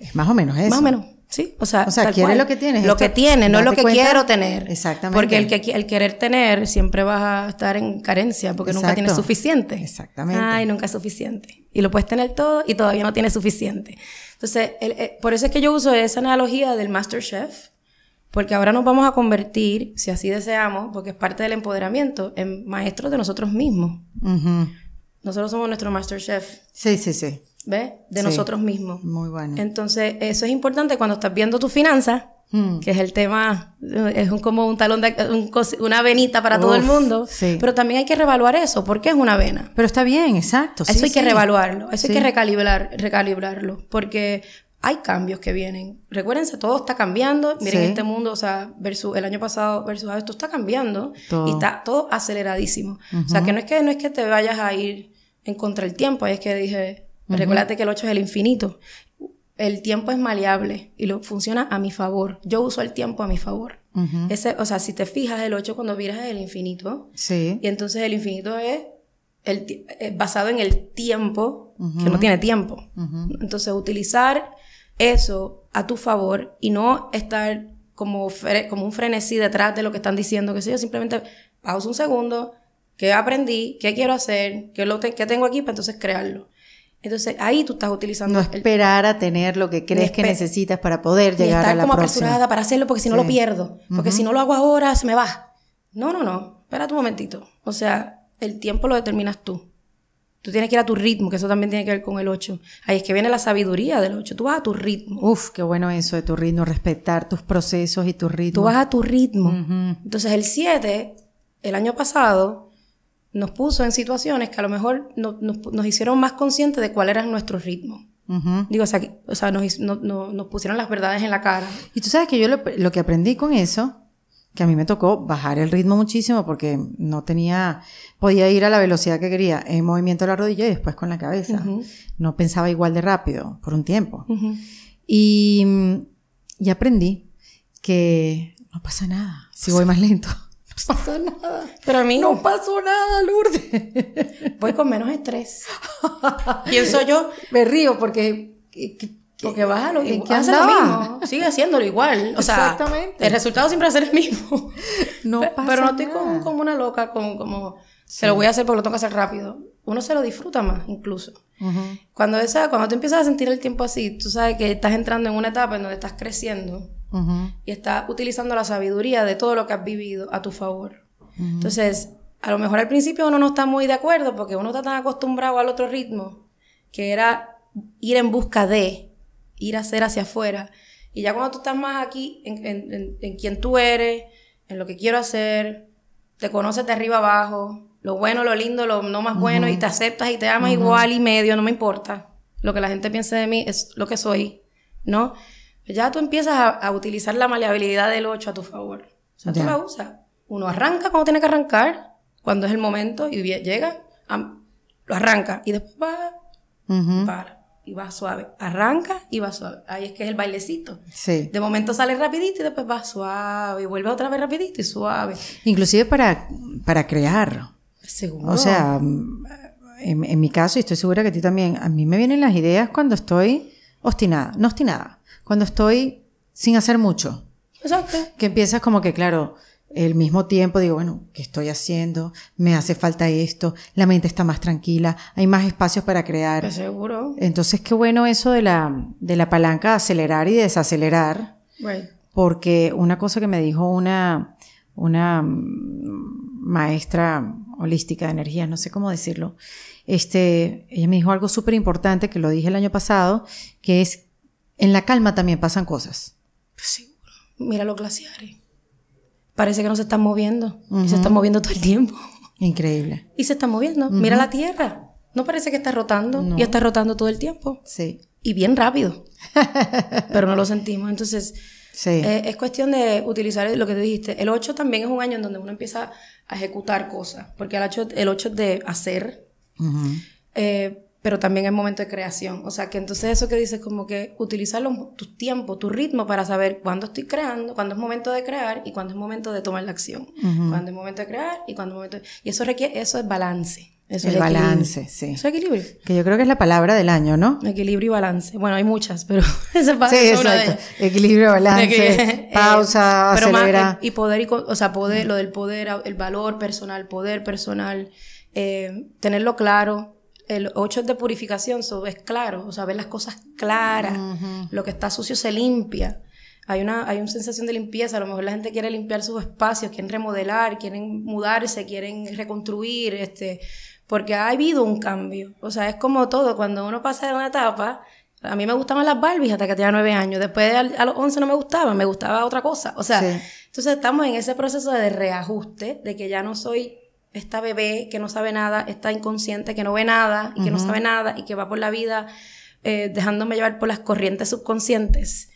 Es más o menos eso. Más o menos. Sí, o sea, lo que tienes. Lo que tiene, no lo que quiero tener. Exactamente. Porque el, que, el querer tener siempre vas a estar en carencia porque nunca tienes suficiente. Exactamente. Ay, nunca es suficiente. Y lo puedes tener todo y todavía no tiene suficiente. Entonces, eh, por eso es que yo uso esa analogía del Chef, porque ahora nos vamos a convertir, si así deseamos, porque es parte del empoderamiento, en maestros de nosotros mismos. Nosotros somos nuestro Chef. Sí, sí, sí. ¿ves? De nosotros mismos. Muy bueno. Entonces, eso es importante cuando estás viendo tus finanzas, hmm. que es el tema, es como un talón de, una venita para todo el mundo, pero también hay que revaluar eso, porque es una vena. Pero está bien, exacto. eso hay que revaluarlo, eso hay que recalibrar, recalibrarlo, porque hay cambios que vienen. Recuérdense, todo está cambiando. Miren este mundo, o sea, versus el año pasado versus esto está cambiando y está todo aceleradísimo. O sea, que no es que no es que te vayas a ir en contra el tiempo, es que dije, Recuérdate que el 8 es el infinito. El tiempo es maleable y lo funciona a mi favor. Yo uso el tiempo a mi favor. Ese, o sea, si te fijas, el 8 cuando miras es el infinito. Sí. Y entonces el infinito es el, eh, basado en el tiempo, que no tiene tiempo. Entonces, utilizar eso a tu favor y no estar como, como un frenesí detrás de lo que están diciendo, que sé yo, simplemente pausa un segundo, qué aprendí, qué quiero hacer, qué, lo qué tengo aquí para pues entonces crearlo. Entonces ahí tú estás utilizando. No esperar a tener lo que crees que necesitas para poder llegar a la como apresurada para hacerlo porque si no lo pierdo. Porque si no lo hago ahora se me va. No, no, no. Espera tu momentito. O sea, el tiempo lo determinas tú. Tú tienes que ir a tu ritmo, que eso también tiene que ver con el 8. Ahí es que viene la sabiduría del 8. Tú vas a tu ritmo. Uf, qué bueno eso de tu ritmo, respetar tus procesos y tu ritmo. Tú vas a tu ritmo. Entonces el 7, el año pasado, nos puso en situaciones que a lo mejor nos hicieron más conscientes de cuál era nuestro ritmo. Digo, o sea, nos, pusieron las verdades en la cara. Y tú sabes que yo lo, que aprendí con eso, que a mí me tocó bajar el ritmo muchísimo porque no tenía, podía ir a la velocidad que quería, en movimiento de la rodilla y después con la cabeza. No pensaba igual de rápido por un tiempo. y aprendí que no pasa nada si voy más lento. *laughs* No pasa nada. Pero a mí. No pasó nada, Lourdes. Voy con menos estrés. Pienso yo. Me río porque. Porque vas a lo que, lo mismo. Sigue haciéndolo igual. O sea, El resultado siempre va a ser el mismo. No pero, Pero no estoy como, una loca, como, como se lo voy a hacer porque lo tengo que hacer rápido. Uno se lo disfruta más, incluso. cuando, esa, cuando tú empiezas a sentir el tiempo así, tú sabes que estás entrando en una etapa en donde estás creciendo y está utilizando la sabiduría de todo lo que has vivido a tu favor. Entonces, a lo mejor al principio uno no está muy de acuerdo porque uno está tan acostumbrado al otro ritmo que era ir en busca de, ir a hacer hacia afuera. Y ya cuando tú estás más aquí en, en, en, quien tú eres, en lo que quiero hacer, te conoces de arriba abajo, lo bueno, lo lindo, lo no más bueno, y te aceptas y te amas igual y medio, no me importa. Lo que la gente piense de mí es lo que soy, ¿no? ya tú empiezas a, utilizar la maleabilidad del ocho a tu favor. O sea, tú la usas. Uno arranca cuando tiene que arrancar, cuando es el momento, y llega, lo arranca, y después va, para y va suave. Arranca y va suave. Ahí es que es el bailecito. Sí. De momento sale rapidito y después va suave. Y vuelve otra vez rapidito y suave. Inclusive para, para crear. Seguro. O sea, mm, en, en mi caso, y estoy segura que a ti también, a mí me vienen las ideas cuando estoy obstinada. No obstinada cuando estoy sin hacer mucho. Exacto. Que empiezas como que, claro, el mismo tiempo digo, bueno, ¿qué estoy haciendo? Me hace falta esto, la mente está más tranquila, hay más espacios para crear. seguro. Entonces, qué bueno eso de la, de la palanca de acelerar y desacelerar. Porque una cosa que me dijo una, una maestra holística de energía, no sé cómo decirlo, este, ella me dijo algo súper importante que lo dije el año pasado, que es en la calma también pasan cosas. Pues seguro. Mira los glaciares. Parece que no se están moviendo. Y se están moviendo todo el tiempo. Increíble. Y se están moviendo. Mira la Tierra. No parece que está rotando. Y está rotando todo el tiempo. Sí. Y bien rápido. *laughs* Pero no lo sentimos. Entonces, sí. Eh, es cuestión de utilizar lo que te dijiste. El 8 también es un año en donde uno empieza a ejecutar cosas. Porque el 8, el es de hacer. Uh pero también es momento de creación. O sea, que entonces eso que dices, como que utilizar los, tu tiempo, tu ritmo para saber cuándo estoy creando, cuándo es momento de crear y cuándo es momento de tomar la acción. Cuando Cuándo es momento de crear y cuándo es momento de... Y eso requiere, eso es balance. Eso el es balance, equilibrio. sí. Eso es equilibrio. Que yo creo que es la palabra del año, ¿no? Equilibrio y balance. Bueno, hay muchas, pero *laughs* esa es de Equilibrio, balance, *laughs* pausa, acelerar. y poder, y, o sea, poder, lo del poder, el valor personal, poder personal, eh, tenerlo claro, el 8 es de purificación, es claro, o sea, ver las cosas claras, lo que está sucio se limpia. Hay una, hay una sensación de limpieza, a lo mejor la gente quiere limpiar sus espacios, quieren remodelar, quieren mudarse, quieren reconstruir, este, porque ha habido un cambio. O sea, es como todo, cuando uno pasa de una etapa, a mí me gustaban las Barbies hasta que tenía nueve años, después a los once no me gustaban, me gustaba otra cosa. O sea, entonces estamos en ese proceso de reajuste, de que ya no soy esta bebé que no sabe nada, está inconsciente, que no ve nada y que no sabe nada y que va por la vida eh, dejándome llevar por las corrientes subconscientes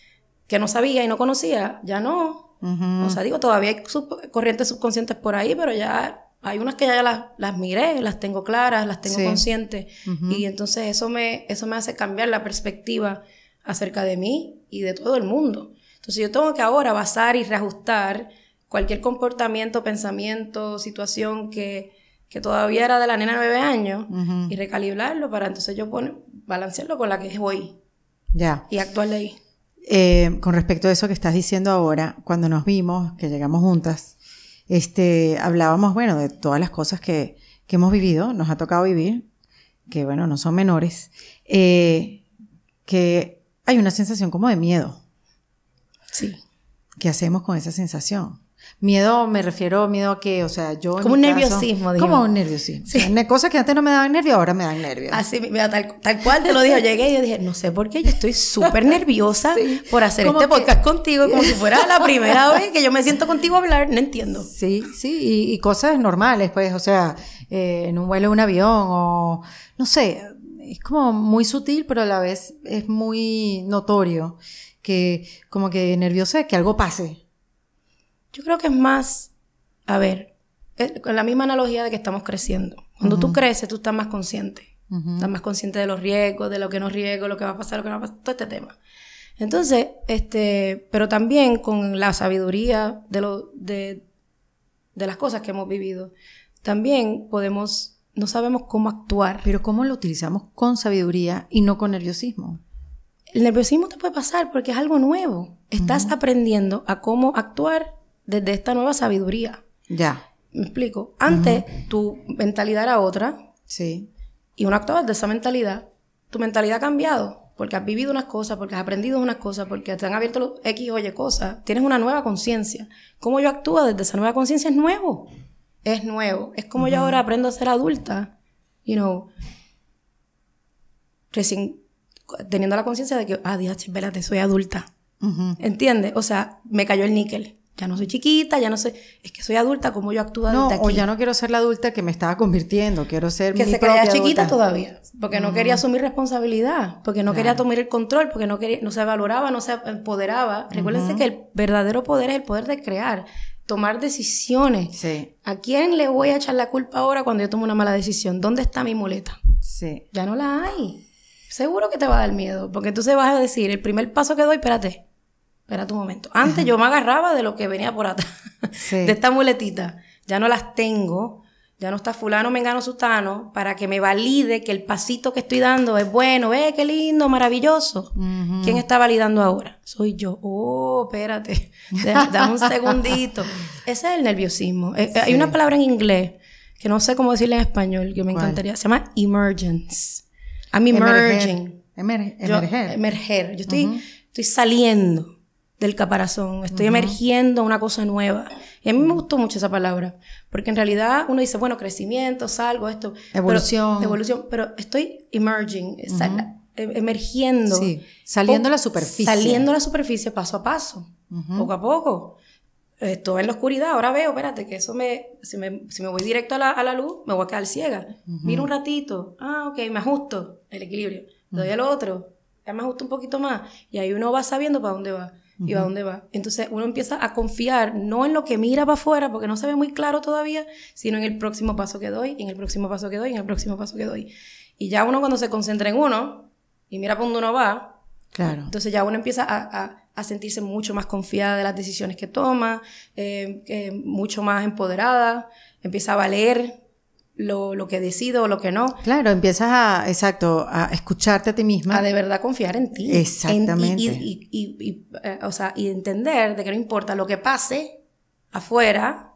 que no sabía y no conocía, ya no. O sea, digo, todavía hay corrientes subconscientes por ahí, pero ya hay unas que ya las, miré, las tengo claras, las tengo conscientes. Y entonces eso me, eso me hace cambiar la perspectiva acerca de mí y de todo el mundo. Entonces yo tengo que ahora basar y reajustar cualquier comportamiento, pensamiento, situación que, que todavía era de la nena de nueve años y recalibrarlo para entonces yo balancearlo con la que es Ya. Y actuar de ahí. Eh, con respecto a eso que estás diciendo ahora, cuando nos vimos, que llegamos juntas, este, hablábamos, bueno, de todas las cosas que, que hemos vivido, nos ha tocado vivir, que bueno, no son menores, eh, que hay una sensación como de miedo. Sí. ¿Qué hacemos con esa sensación? Miedo, me refiero miedo a que, o sea, yo. Como un nerviosismo, digamos. Como un nerviosismo. Sí. cosas que antes no me daban nervio, ahora me dan nervios. Así, ah, tal, tal cual te lo dije, llegué y yo dije, no sé por qué, yo estoy súper nerviosa por hacer este podcast contigo, como si fuera la primera *laughs* vez que yo me siento contigo a hablar, no entiendo. Sí, sí, y, cosas normales, pues, o sea, eh, en un vuelo, un avión, o no sé, es como muy sutil, pero a la vez es muy notorio que, como que nerviosa que algo pase. Yo creo que es más, a ver, con la misma analogía de que estamos creciendo. Cuando tú creces, tú estás más consciente. Estás más consciente de los riesgos, de lo que no riesgo, lo que va a pasar, lo que no va a pasar, todo este tema. Entonces, este, pero también con la sabiduría de, lo, de, las cosas que hemos vivido, también podemos, no sabemos cómo actuar. Pero ¿cómo lo utilizamos con sabiduría y no con nerviosismo? El nerviosismo te puede pasar porque es algo nuevo. Estás aprendiendo a cómo actuar desde esta nueva sabiduría. Ya. ¿Me explico? Antes tu mentalidad era otra. Sí. Y uno actuaba de esa mentalidad. Tu mentalidad ha cambiado porque has vivido unas cosas, porque has aprendido unas cosas, porque te han abierto los X oye cosas. Tienes una nueva conciencia. ¿Cómo yo actúo desde esa nueva conciencia? Es nuevo. Es nuevo. Es como yo ahora aprendo a ser adulta. You know. Recién teniendo la conciencia de que, ah, Dios, espérate, soy adulta. ¿Entiendes? O sea, me cayó el níquel ya no soy chiquita, ya no sé, es que soy adulta, como yo actúo adulta O ya no quiero ser la adulta que me estaba convirtiendo, quiero ser que se creía chiquita todavía, porque no quería mm. asumir responsabilidad, porque no quería tomar el control, porque no quería, no se valoraba, no se empoderaba. Recuérdense que el verdadero poder es el poder de crear, tomar decisiones. Sí. ¿A quién le voy a echar la culpa ahora cuando yo tomo una mala decisión? ¿Dónde está mi muleta? Sí. Ya no la hay. Seguro que te va a dar miedo, porque tú se vas a decir, el primer paso que doy, espérate, Espera un momento. Antes yo me agarraba de lo que venía por atrás, *laughs* de esta muletita. Ya no las tengo, ya no está fulano, mengano, sustano, para que me valide que el pasito que estoy dando es bueno, eh, qué lindo, maravilloso. ¿Quién está validando ahora? Soy yo. Oh, espérate, *laughs* dame un segundito. *laughs* Ese es el nerviosismo. Eh, eh, hay una palabra en inglés que no sé cómo decirle en español, que me encantaría. Se llama emergence. I'm emerging. Emerger. Emerger. Yo, estoy, estoy saliendo del caparazón, estoy emergiendo una cosa nueva. Y a mí me gustó mucho esa palabra, porque en realidad uno dice, bueno, crecimiento, salgo, esto. Evolución. Pero, evolución, pero estoy emerging, e, emergiendo. saliendo a la superficie. Saliendo a la superficie paso a paso, poco a poco. estoy en la oscuridad, ahora veo, espérate, que eso me si, me, si me, voy directo a la, a la luz, me voy a quedar ciega. Miro un ratito, ah, ok, me ajusto el equilibrio. Doy al otro, ya me ajusto un poquito más. Y ahí uno va sabiendo para dónde va y a dónde va. Entonces uno empieza a confiar no en lo que mira para afuera, porque no se ve muy claro todavía, sino en el próximo paso que doy, en el próximo paso que doy, en el próximo paso que doy. Y ya uno cuando se concentra en uno y mira para dónde uno va, Claro. Entonces ya uno empieza a, sentirse mucho más confiada de las decisiones que toma, eh, eh, mucho más empoderada, empieza a valer lo, que decido o lo que no. Claro, empiezas a, exacto, a escucharte a ti misma. A de verdad confiar en ti. Exactamente. y, y, eh, o sea, y entender de que no importa lo que pase afuera,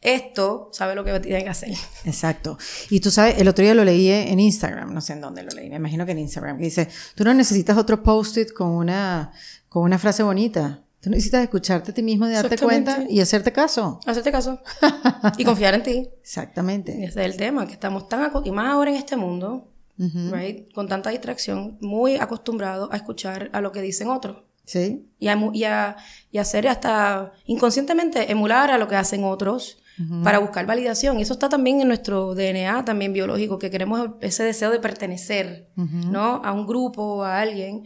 esto sabe lo que tiene que hacer. Exacto. Y tú sabes, el otro día lo leí en Instagram, no sé en dónde lo leí, me imagino que en Instagram, que dice, tú no necesitas otro post-it con una, con una frase bonita. Tú necesitas escucharte a ti mismo, de darte cuenta y hacerte caso. Hacerte caso. y confiar en ti. Exactamente. Y ese es el tema, que estamos tan y más ahora en este mundo, con tanta distracción, muy acostumbrados a escuchar a lo que dicen otros. Sí. Y hacer hasta inconscientemente emular a lo que hacen otros para buscar validación. Y eso está también en nuestro DNA, también biológico, que queremos ese deseo de pertenecer, ¿no? A un grupo, a alguien.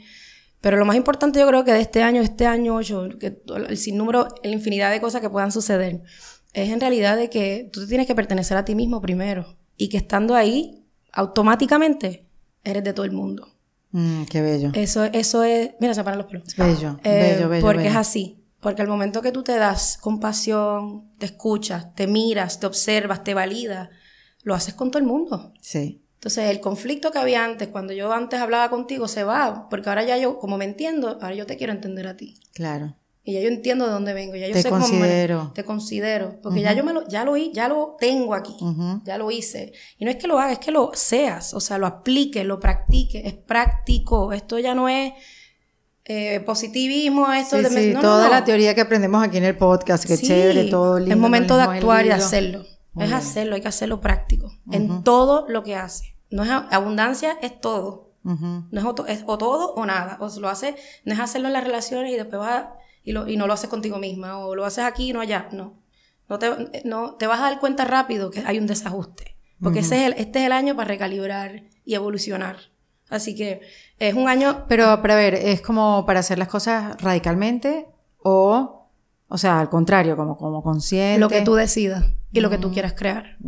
Pero lo más importante yo creo que de este año, este año yo que el sinnúmero, la infinidad de cosas que puedan suceder, es en realidad de que tú tienes que pertenecer a ti mismo primero y que estando ahí, automáticamente eres de todo el mundo. Mm, qué bello. Eso, eso es. Mira, se paran los pelos. Bello, eh, bello, bello. Porque es así. Porque al momento que tú te das compasión, te escuchas, te miras, te observas, te validas, lo haces con todo el mundo. Sí. Entonces, el conflicto que había antes, cuando yo antes hablaba contigo, se va, porque ahora ya yo, como me entiendo, ahora yo te quiero entender a ti. Claro. Y ya yo entiendo de dónde vengo, ya yo te sé considero. cómo te considero, porque ya yo me lo, ya lo ya lo tengo aquí, ya lo hice. Y no es que lo hagas es que lo seas, o sea, lo aplique lo practique es práctico. Esto ya no es eh, positivismo, esto. de, sí, toda la teoría que aprendemos aquí en el podcast, que es chévere, todo lindo. Es momento de actuar y de hacerlo. es hacerlo, hay que hacerlo práctico, en todo lo que haces no es abundancia, es todo. No es o, todo o nada. O lo hace, no es hacerlo en las relaciones y después vas y, lo, y no lo haces contigo misma. O lo haces aquí y no allá. No. No te, no, te vas a dar cuenta rápido que hay un desajuste. Porque ese es este es el año para recalibrar y evolucionar. Así que es un año. Pero, para ver, es como para hacer las cosas radicalmente o. O sea, al contrario, como, como consciente. Lo que tú decidas y lo que tú quieras crear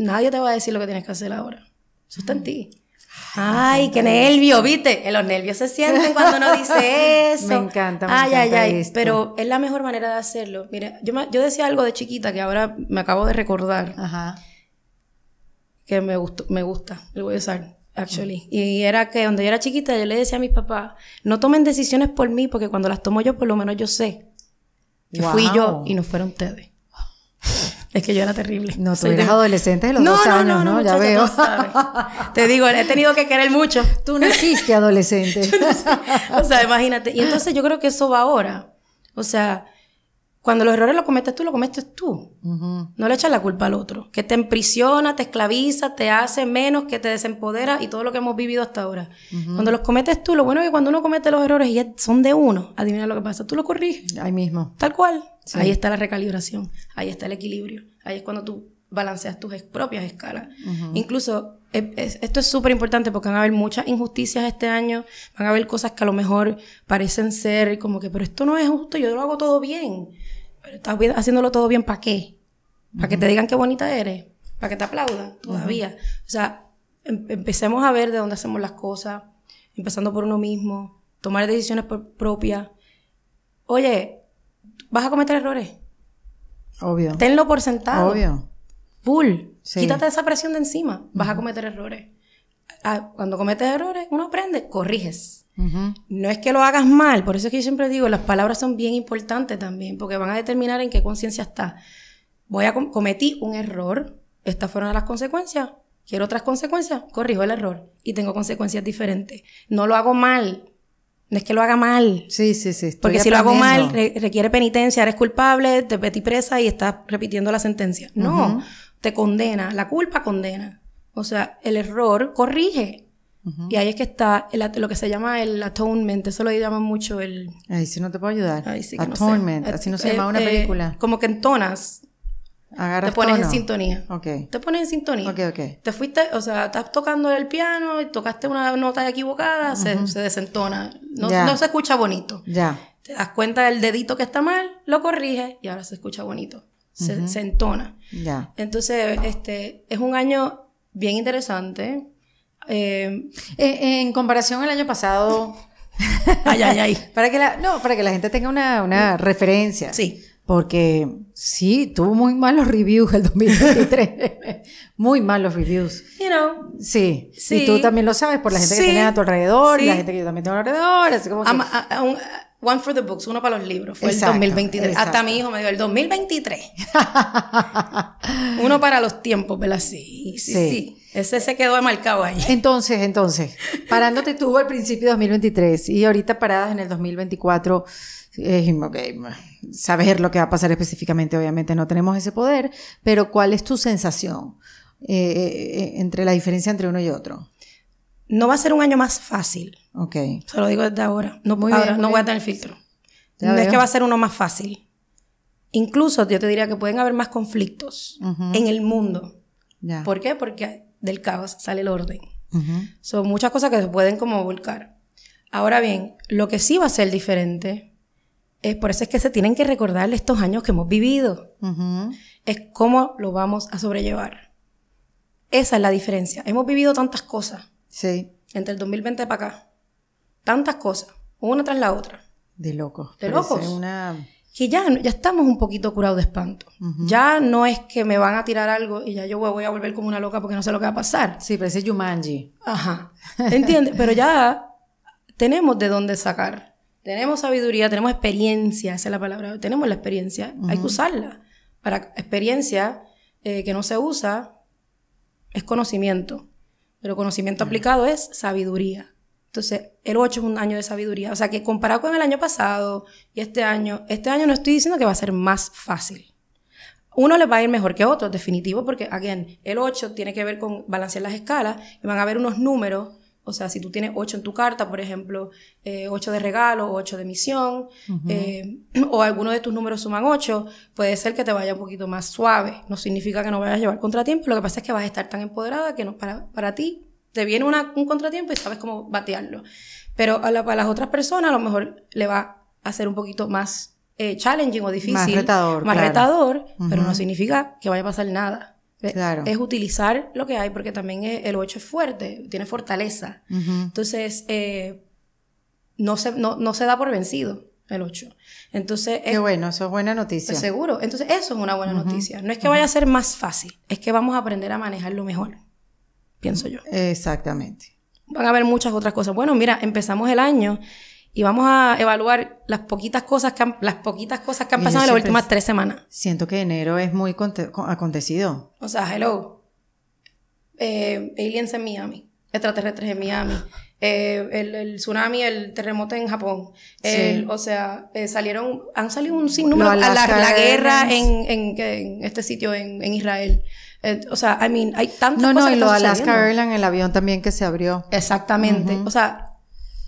nadie te va a decir lo que tienes que hacer ahora. Eso está en ti. Ay, qué nervio, ¿viste? los nervios se sienten cuando uno dice *laughs* eso. Me encanta, ay, ay, ay. Pero es la mejor manera de hacerlo. Mira, yo, yo decía algo de chiquita que ahora me acabo de recordar. Ajá. Que me, gustó, me gusta, lo voy a usar, actually. Mm. Y era que cuando yo era chiquita, yo le decía a mis papás: no tomen decisiones por mí, porque cuando las tomo yo, por lo menos yo sé. Que fui yo y no fueron ustedes. *laughs* Es que yo era terrible. No, tú eres adolescente de los dos no, años, ¿no? no ya veo. Te digo, he tenido que querer mucho. Tú *laughs* no hiciste adolescente. O sea, imagínate. Y *gasps* entonces yo creo que eso va ahora. O sea, cuando los errores los cometes tú, los cometes tú. No le echas la culpa al otro. Que te emprisiona, te esclaviza, te hace menos, que te desempodera y todo lo que hemos vivido hasta ahora. Cuando los cometes tú, lo bueno es que cuando uno comete los errores y son de uno, adivina lo que pasa, tú lo corriges. Ahí mismo. Tal cual. Ahí está la recalibración, ahí está el equilibrio, ahí es cuando tú balanceas tus propias escalas. Incluso, esto es súper importante porque van a haber muchas injusticias este año, van a haber cosas que a lo mejor parecen ser como que, pero esto no es justo, yo lo hago todo bien pero estás haciéndolo todo bien, ¿para qué? ¿Para que te digan qué bonita eres? ¿Para que te aplaudan? Todavía. O sea, em, empecemos a ver de dónde hacemos las cosas, empezando por uno mismo, tomar decisiones propias. Oye, ¿vas a cometer errores? Obvio. Tenlo por sentado. Obvio. Pull, Quítate esa presión de encima. Vas a cometer errores. Ah, cuando cometes errores, uno aprende, corriges. No es que lo hagas mal, por eso es que yo siempre digo, las palabras son bien importantes también, porque van a determinar en qué conciencia estás. Voy a cometí un error, estas fueron las consecuencias, quiero otras consecuencias, corrijo el error y tengo consecuencias diferentes. No lo hago mal, no es que lo haga mal. Sí, sí, sí. porque si lo hago mal, requiere penitencia, eres culpable, te metí presa y estás repitiendo la sentencia. No, te condena, la culpa condena. O sea, el error corrige. Y ahí es que está lo que se llama el atonement, eso lo llaman mucho el... Ahí sí no te puedo ayudar. atonement, eh, así no se eh, llama una eh, película. Como que entonas, Agarras te pones en sintonía. Okay. Te pones en sintonía. Okay, Te fuiste, o sea, estás tocando el piano y tocaste una nota equivocada, se, desentona. No, se escucha bonito. Ya. Te das cuenta del dedito que está mal, lo corrige y ahora se escucha bonito. Se, entona. Ya. Entonces, este, es un año bien interesante. Eh, eh, en comparación al año pasado. *laughs* ay, ay, ay. *laughs* Para que la, no, para que la gente tenga una, una referencia. Sí. Porque sí, tuvo muy malos reviews el 2023. *laughs* muy malos reviews. You know. Sí. Y tú también lo sabes por la gente que tienes a tu alrededor, y la gente que yo también tengo alrededor. Así como que... One for the books, uno para los libros. Fue el 2023. Hasta mi hijo me dio el 2023. uno para los tiempos, ¿verdad? Sí, sí, Ese se quedó marcado ahí. Entonces, entonces, parándote tú al principio de 2023 y ahorita paradas en el 2024, okay, saber lo que va a pasar específicamente, obviamente no tenemos ese poder, pero ¿cuál es tu sensación eh, eh, eh, entre la diferencia entre uno y otro? no va a ser un año más fácil. Ok. Se lo digo desde ahora. No, muy no voy a tener filtro. no es que va a ser uno más fácil. Incluso yo te diría que pueden haber más conflictos en el mundo. Ya. ¿Por qué? Porque del caos sale el orden. Son muchas cosas que se pueden como volcar. Ahora bien, lo que sí va a ser diferente es por eso es que se tienen que recordar estos años que hemos vivido. Es cómo lo vamos a sobrellevar. Esa es la diferencia. Hemos vivido tantas cosas Sí. Entre el 2020 para acá. Tantas cosas, una tras la otra. De locos. De locos. Que ya, ya estamos un poquito curados de espanto. Ya no es que me van a tirar algo y ya yo voy a volver como una loca porque no sé lo que va a pasar. Sí, parece Yumanji. Ajá. ¿Entiendes? Pero ya tenemos de dónde sacar. Tenemos sabiduría, tenemos experiencia, esa es la palabra. Tenemos la experiencia, hay que usarla. Para experiencia eh, que no se usa es conocimiento. Pero conocimiento aplicado es sabiduría. Entonces, el 8 es un año de sabiduría. O sea que comparado con el año pasado y este año, este año no estoy diciendo que va a ser más fácil. Uno le va a ir mejor que otro, definitivo, porque, again, el 8 tiene que ver con balancear las escalas y van a haber unos números o sea, si tú tienes ocho en tu carta, por ejemplo, eh, ocho de regalo, ocho de misión, eh, *clears throat* o alguno de tus números suman ocho, puede ser que te vaya un poquito más suave. No significa que no vayas a llevar contratiempo, lo que pasa es que vas a estar tan empoderada que no, para, para ti te viene un contratiempo y sabes cómo batearlo. Pero para las otras personas a lo mejor le va a ser un poquito más eh, challenging o difícil. Más retador. pero no significa que vaya a pasar nada. Eh, es utilizar lo que hay, porque también el 8 es fuerte, tiene fortaleza. Entonces, eh, no, se, no, se da por vencido el 8. Entonces, Qué bueno, eso es buena noticia. Pues, seguro. Entonces, eso es una buena noticia. No es que vaya a ser más fácil, es que vamos a aprender a manejarlo mejor, pienso yo. Exactamente. Van a haber muchas otras cosas. Bueno, mira, empezamos el año y vamos a evaluar las poquitas cosas que han, las poquitas cosas que han pasado en las últimas tres semanas. Siento que enero es muy acontecido. O sea, hello. Eh, aliens en Miami, extraterrestres en Miami, eh, el, tsunami, el terremoto en Japón. O sea, eh, salieron, han salido un sinnúmero la, guerra en, este sitio, en, Israel. o sea, I mean, hay tantas no, cosas No, no, y lo Alaska Airlines, el avión también que se abrió. Exactamente. O sea,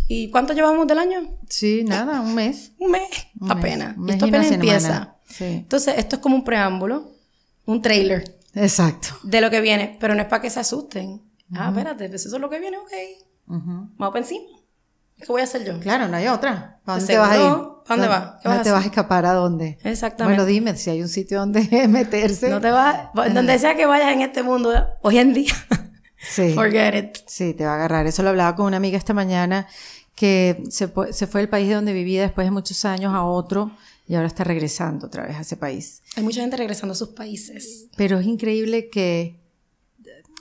¿Y cuánto llevamos del año? Sí, nada, un mes. un mes, apenas. esto apenas empieza. Entonces, esto es como un preámbulo, un trailer. Exacto. De lo que viene, pero no es para que se asusten. Ah, espérate, pues eso es lo que viene, ok. Vamos para encima. ¿Qué voy a hacer yo? Claro, no hay otra. ¿Para dónde pues te vas a ir? ¿Para dónde vas? no te vas a escapar a dónde. Exactamente. Bueno, dime si hay un sitio donde *laughs* meterse. No te vas. Ah. Donde sea que vayas en este mundo, hoy en día, Sí. Sí, te va a agarrar. Eso lo hablaba con una amiga esta mañana que se, fue del país de donde vivía después de muchos años a otro y ahora está regresando otra vez a ese país. Hay mucha gente regresando a sus países. Pero es increíble que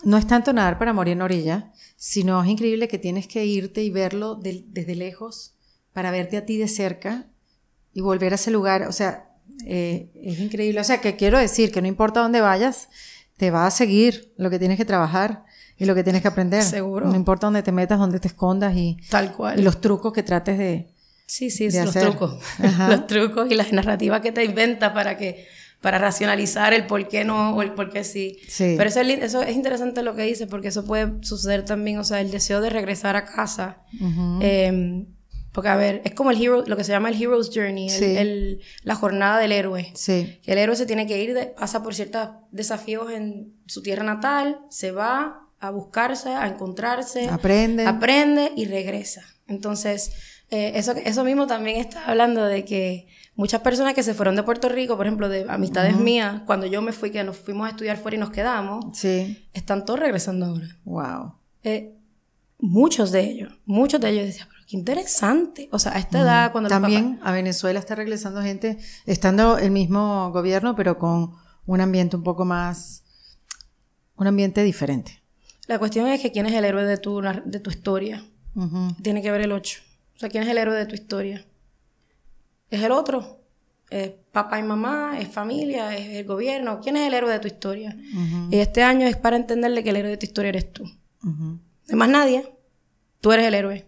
no es tanto nadar para morir en orilla, sino es increíble que tienes que irte y verlo desde lejos para verte a ti de cerca y volver a ese lugar. O sea, eh, es increíble. O sea, que quiero decir que no importa dónde vayas, te va a seguir lo que tienes que trabajar y lo que tienes que aprender. Seguro. No importa dónde te metas, dónde te escondas y. Tal cual. Y los trucos que trates de. Sí, sí, de los trucos. *laughs* Los trucos y las narrativas que te inventas para que para racionalizar el por qué no o el por qué sí. sí. Pero eso es, eso es interesante lo que dices, porque eso puede suceder también, o sea, el deseo de regresar a casa. Em, porque, a ver, es como el hero, lo que se llama el hero's journey, el, la jornada del héroe. Sí. el héroe se tiene que ir, pasa por ciertos desafíos en su tierra natal, se va, a buscarse, a encontrarse. Aprende. Aprende y regresa. Entonces, eh, eso, eso mismo también está hablando de que muchas personas que se fueron de Puerto Rico, por ejemplo, de amistades mías, cuando yo me fui, que nos fuimos a estudiar fuera y nos quedamos, están todos regresando ahora. Wow. Eh, muchos de ellos, muchos de ellos decían, pero qué interesante. O sea, a esta edad, cuando... También a Venezuela está regresando gente, estando el mismo gobierno, pero con un ambiente un poco más, un ambiente diferente. La cuestión es que quién es el héroe de tu, de tu historia. Tiene que ver el 8. O sea, quién es el héroe de tu historia. ¿Es el otro? ¿Es papá y mamá? ¿Es familia? ¿Es el gobierno? ¿Quién es el héroe de tu historia? Y este año es para entenderle que el héroe de tu historia eres tú. Además, más nadie. Tú eres el héroe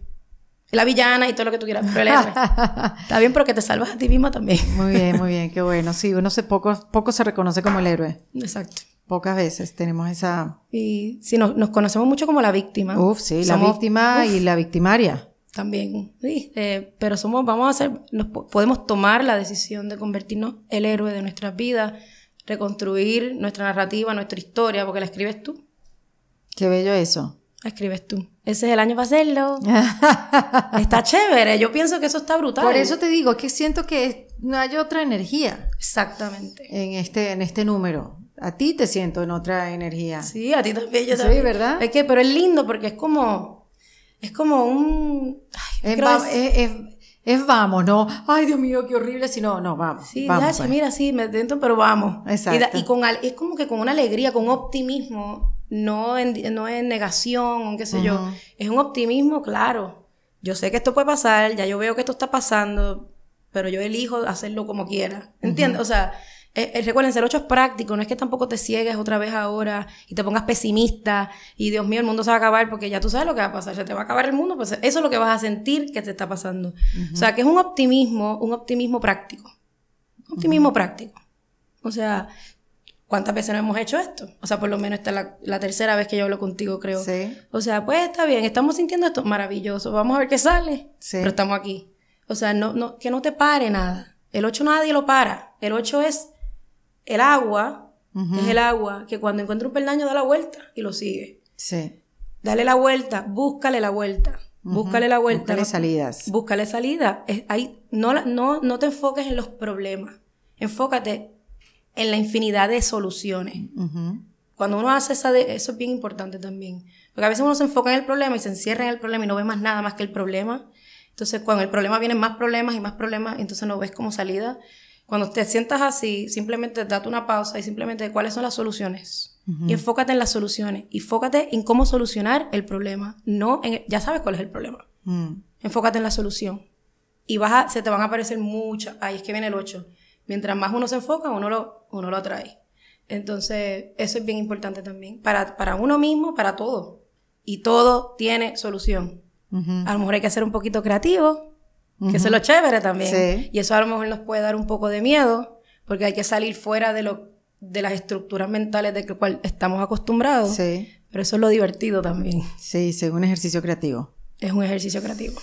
la villana y todo lo que tú quieras, pero el héroe. *laughs* Está bien, pero que te salvas a ti misma también. Muy bien, muy *laughs* bien, qué bueno. Sí, uno se poco, poco se reconoce como el héroe. Exacto. Pocas veces tenemos esa... Y sí, nos, conocemos mucho como la víctima. Uf, sí, la víctima y la victimaria. También, sí. Eh, pero somos, vamos a hacer, nos, podemos tomar la decisión de convertirnos el héroe de nuestras vidas, reconstruir nuestra narrativa, nuestra historia, porque la escribes tú. Qué bello eso escribes tú. Ese es el año para hacerlo. *laughs* está chévere. Yo pienso que eso está brutal. Por eso te digo, es que siento que no hay otra energía. Exactamente. En este, en este número. A ti te siento en otra energía. Sí, a ti también, yo también. Sí, ¿verdad? Es que, pero es lindo porque es como, es como un... es, vamos, ¿no? Ay, Dios mío, qué horrible. Si no, no, vamos. Sí, pues. mira, sí, me siento, pero vamos. Exacto. Y, con, es como que con una alegría, con optimismo no en, no negación, qué sé yo. Es un optimismo, claro. Yo sé que esto puede pasar, ya yo veo que esto está pasando, pero yo elijo hacerlo como quiera. ¿Entiendes? O sea, eh, eh, el recuerden, ser ocho es práctico, no es que tampoco te ciegues otra vez ahora y te pongas pesimista y Dios mío, el mundo se va a acabar porque ya tú sabes lo que va a pasar, ya te va a acabar el mundo, pues eso es lo que vas a sentir que te está pasando. O sea, que es un optimismo, un optimismo práctico. optimismo práctico. O sea, ¿cuántas veces no hemos hecho esto? O sea, por lo menos esta es la, tercera vez que yo hablo contigo, creo. Sí. O sea, pues está bien, estamos sintiendo esto maravilloso, vamos a ver qué sale. Sí. Pero estamos aquí. O sea, no, que no te pare nada. El 8 nadie lo para. El 8 es el agua, es el agua que cuando encuentra un peldaño da la vuelta y lo sigue. Sí. Dale la vuelta, búscale la vuelta. Búscale la vuelta. Búscale salidas. Búscale salida. ahí, no, no, no te enfoques en los problemas. Enfócate en la infinidad de soluciones. Cuando uno hace esa eso es bien importante también. Porque a veces uno se enfoca en el problema y se encierra en el problema y no ve más nada más que el problema. Entonces, cuando el problema vienen más problemas y más problemas, entonces no ves como salida. Cuando te sientas así, simplemente date una pausa y simplemente cuáles son las soluciones. Y enfócate en las soluciones. Y fócate en cómo solucionar el problema. No en ya sabes cuál es el problema. Mm. Enfócate en la solución. Y vas se te van a aparecer muchas. Ahí es que viene el ocho mientras más uno se enfoca, uno lo, uno lo atrae. Entonces, eso es bien importante también, para, para uno mismo, para todo. Y todo tiene solución. A lo mejor hay que ser un poquito creativo, que eso es lo chévere también. Y eso a lo mejor nos puede dar un poco de miedo, porque hay que salir fuera de, lo, de las estructuras mentales de que cual estamos acostumbrados. Pero eso es lo divertido también. Sí, es un ejercicio creativo. Es un ejercicio creativo.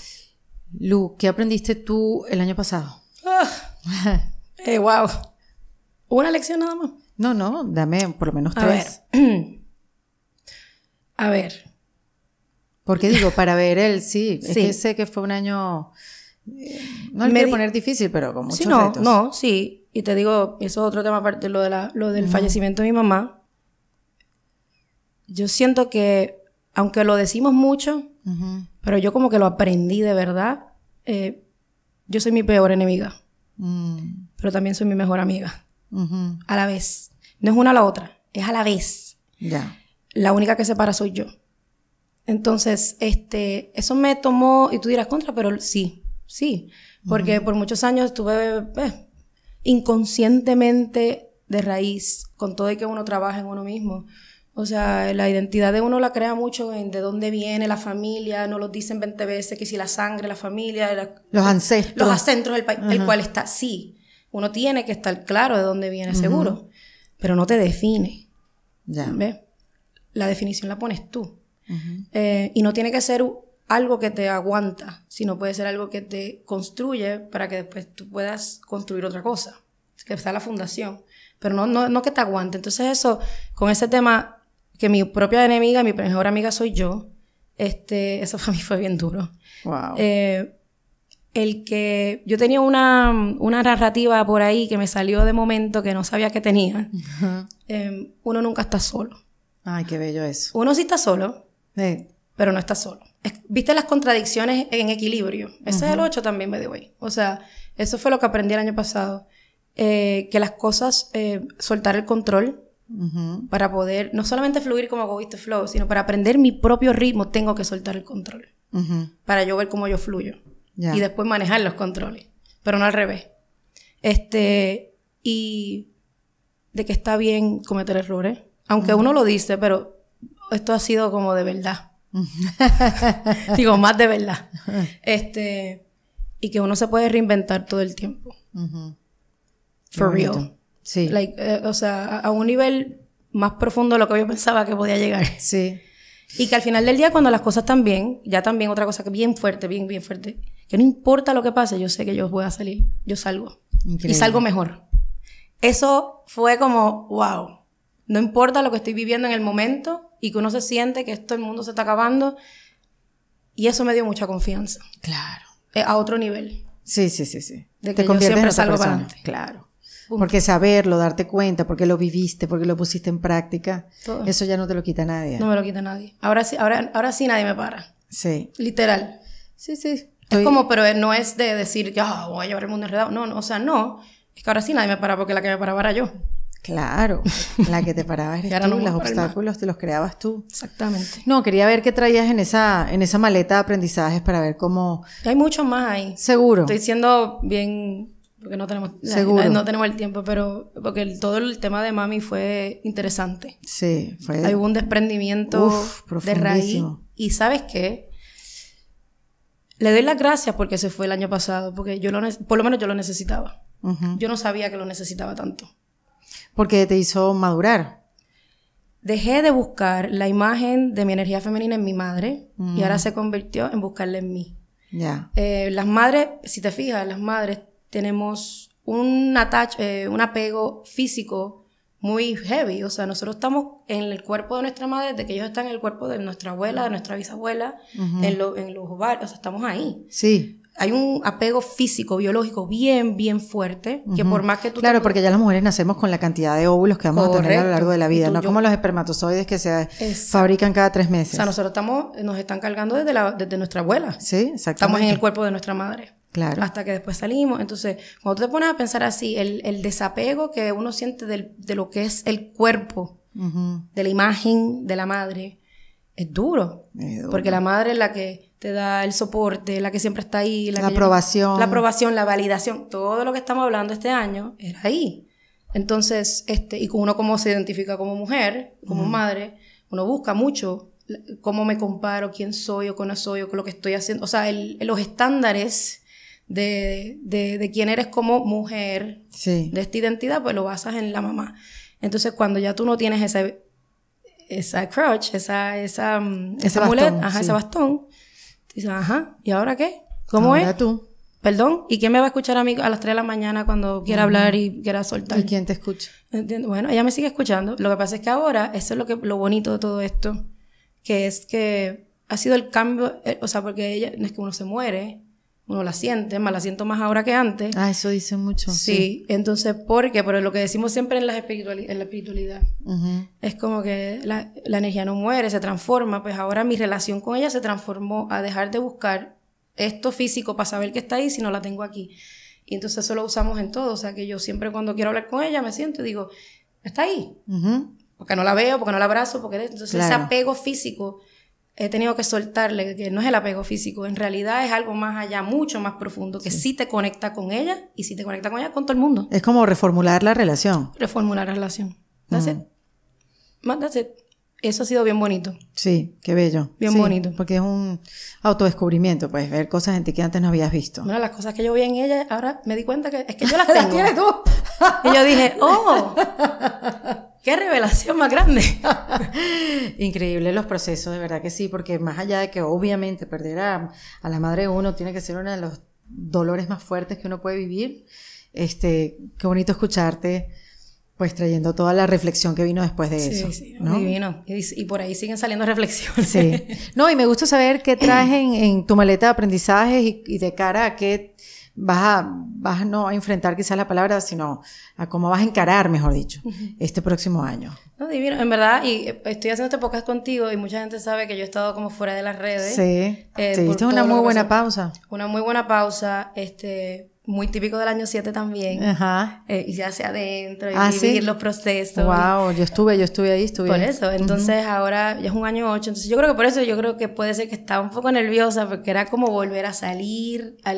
Lu, ¿qué aprendiste tú el año pasado? Ah. *laughs* Eh, wow. ¿Una lección nada más? No, no, dame por lo menos tres. *clears throat* A ver. Porque digo, para ver él, sí. sí. sé que fue un año. Eh, no voy quiero poner difícil, pero con muchos sí, no, No, sí. Y te digo, eso es otro tema aparte, lo, de lo del fallecimiento de mi mamá. Yo siento que, aunque lo decimos mucho, pero yo como que lo aprendí de verdad, eh, yo soy mi peor enemiga. Mm pero también soy mi mejor amiga. A la vez. No es una la otra, es a la vez. Ya. La única que separa soy yo. Entonces, este, eso me tomó, y tú dirás contra, pero sí, sí. Porque por muchos años estuve eh, inconscientemente de raíz, con todo y que uno trabaja en uno mismo. O sea, la identidad de uno la crea mucho en de dónde viene la familia, no lo dicen 20 veces que si la sangre, la familia, los ancestros. Los ancestros del país, el cual está, sí. Uno tiene que estar claro de dónde viene seguro, pero no te define. Ya. ¿Ves? La definición la pones tú. Eh, y no tiene que ser algo que te aguanta, sino puede ser algo que te construye para que después tú puedas construir otra cosa, que está la fundación, pero no, no, que te aguante. Entonces eso, con ese tema, que mi propia enemiga, mi mejor amiga soy yo, este, eso *laughs* para mí fue bien duro. Wow el que yo tenía una, narrativa por ahí que me salió de momento que no sabía que tenía. Em, uno nunca está solo. Ay, qué bello eso. Uno sí está solo, pero no está solo. Viste las contradicciones en equilibrio. eso es el 8 también, me dio O sea, eso fue lo que aprendí el año pasado. Eh, que las cosas, eh, soltar el control para poder no solamente fluir como Go Flow, sino para aprender mi propio ritmo, tengo que soltar el control. Para yo ver cómo yo fluyo y después manejar los controles, pero no al revés. Este, y de que está bien cometer errores, aunque uno lo dice, pero esto ha sido como de verdad. *laughs* Digo, más de verdad. *laughs* Este, y que uno se puede reinventar todo el tiempo. For real. Sí. Like, eh, o sea, a, un nivel más profundo de lo que yo pensaba que podía llegar. *laughs* Sí. Y que al final del día, cuando las cosas están bien, ya también otra cosa que bien fuerte, bien, bien fuerte, que no importa lo que pase, yo sé que yo voy a salir, yo salgo. Increíble. Y salgo mejor. Eso fue como, wow, no importa lo que estoy viviendo en el momento y que uno se siente que esto el mundo se está acabando. Y eso me dio mucha confianza. Claro. Eh, a otro nivel. Sí, sí, sí, sí. De que yo siempre salgo persona. Claro. Porque saberlo, darte cuenta, porque lo viviste, porque lo pusiste en práctica, eso ya no te lo quita nadie. No me lo quita nadie. Ahora sí, ahora, ahora sí nadie me para. Sí. Literal. Sí, sí. Es como, pero no es de decir, que voy a llevar el mundo enredado. No, o sea, no. Es que ahora sí nadie me paraba porque la que me paraba era yo. Claro, la que te *laughs* paraba eres tú, los obstáculos te los creabas tú. Exactamente. No, quería ver qué traías en esa, en esa maleta de aprendizajes para ver cómo... Hay mucho más ahí. Seguro. Estoy siendo bien... Porque no tenemos, no tenemos el tiempo, pero porque todo el tema de mami fue interesante. Sí, fue. Hay un desprendimiento de raíz. Y sabes qué? le doy las gracias porque se fue el año pasado, porque yo lo por lo menos yo lo necesitaba. Yo no sabía que lo necesitaba tanto. Porque te hizo madurar. Dejé de buscar la imagen de mi energía femenina en mi madre y ahora se convirtió en buscarla en mí. Ya. Eh, las madres, si te fijas, las madres tenemos un, eh, un apego físico muy heavy. O sea, nosotros estamos en el cuerpo de nuestra madre desde que ellos están en el cuerpo de nuestra abuela, de nuestra bisabuela, en, los ovarios, o sea, estamos ahí. Sí. Hay un apego físico, biológico bien, bien fuerte, que por más que tú... Claro, porque ya las mujeres nacemos con la cantidad de óvulos que vamos a tener a lo largo de la vida, no como los espermatozoides que se fabrican cada tres meses. O sea, nosotros estamos, nos están cargando desde, la, desde nuestra abuela. Sí, exactamente. Estamos en el cuerpo de nuestra madre. Hasta que después salimos. Entonces, cuando tú te pones a pensar así, el, desapego que uno siente del, de lo que es el cuerpo, de la imagen de la madre, es duro, Porque la madre es la que te da el soporte, la que siempre está ahí. La, aprobación. la aprobación, la validación. Todo lo que estamos hablando este año era ahí. Entonces, este, y uno como se identifica como mujer, como madre, uno busca mucho cómo me comparo, quién soy o cómo soy o con lo que estoy haciendo. O sea, los estándares de, de, de quién eres como mujer, de esta identidad, pues lo basas en la mamá. Entonces, cuando ya tú no tienes ese, esa crutch, esa, esa, mm, ese, bastón, ajá, ese bastón, dices, ajá, ¿y ahora qué? ¿Cómo es? tú. Perdón, ¿y quién me va a escuchar a mí a las 3 de la mañana cuando quiera hablar y quiera soltar? ¿Y quién te escucha? Bueno, ella me sigue escuchando. Lo que pasa es que ahora, eso es lo, que, lo bonito de todo esto, que es que ha sido el cambio, eh, o sea, porque ella, no es que uno se muere, uno la siente, más la siento más ahora que antes. Ah, eso dice mucho. Sí, entonces, ¿por qué? Pero lo que decimos siempre en, la espiritualidad es como que la, energía no muere, se transforma, pues ahora mi relación con ella se transformó a dejar de buscar esto físico para saber que está ahí si no la tengo aquí. Y entonces eso lo usamos en todo, o sea que yo siempre cuando quiero hablar con ella me siento y digo, está ahí, porque no la veo, porque no la abrazo, porque entonces ese apego físico he tenido que soltarle, que no es el apego físico, en realidad es algo más allá, mucho más profundo, que sí, te conecta con ella y si te conecta con ella, con todo el mundo. Es como reformular la relación. Reformular la relación. That's Eso ha sido bien bonito. Sí, qué bello. Bien bonito. Porque es un autodescubrimiento, pues, ver cosas en ti que antes no habías visto. Bueno, las cosas que yo vi en ella, ahora me di cuenta que es que yo las *laughs* tengo. ¿Las tú? y yo dije, oh, *laughs* ¡Qué revelación más grande! *laughs* Increíble los procesos, de verdad que sí, porque más allá de que obviamente perder a, la madre uno tiene que ser uno de los dolores más fuertes que uno puede vivir, este, qué bonito escucharte, pues trayendo toda la reflexión que vino después de eso. Sí, ¿no? divino. Y, por ahí siguen saliendo reflexiones. Sí. No, y me gusta saber qué traes en, tu maleta de aprendizajes y, y de cara a qué vas a, vas no a enfrentar quizás la palabra, sino a cómo vas a encarar, mejor dicho, este próximo año. No, divino, en verdad, y estoy haciendo este podcast contigo y mucha gente sabe que yo he estado como fuera de las redes. Sí, eh, sí, es una muy buena pausa. Una muy buena pausa, este, muy típico del año 7 también. Ajá. Eh, y ya hacia adentro, y ah, vivir los procesos. Wow, yo estuve, yo estuve ahí, estuve. Por eso, entonces ahora ya es un año 8, entonces yo creo que por eso yo creo que puede ser que estaba un poco nerviosa porque era como volver a salir, a,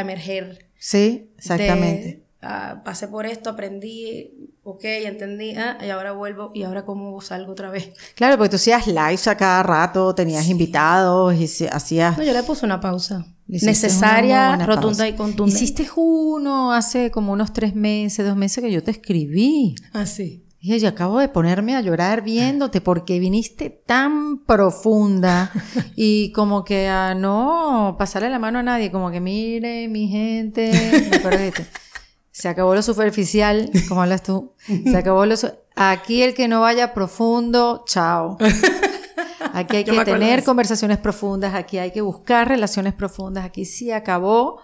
emerger. Sí, exactamente. Ah, pasé por esto, aprendí, ok, entendí, ah, y ahora vuelvo, y ahora cómo salgo otra vez. Claro, porque tú hacías lives a cada rato, tenías invitados y hacías... No, yo le puse una pausa necesaria, rotunda y contundente. Hiciste uno hace como unos tres meses, dos meses que yo te escribí. Ah, sí. Y acabo de ponerme a llorar viéndote porque viniste tan profunda *laughs* y como que a no pasarle la mano a nadie, como que mire mi gente, *laughs* Se acabó lo superficial, como hablas tú. Se acabó lo... Aquí el que no vaya profundo, chao. *laughs* Aquí hay *laughs* que tener conversaciones profundas, aquí hay que buscar relaciones profundas, aquí sí acabó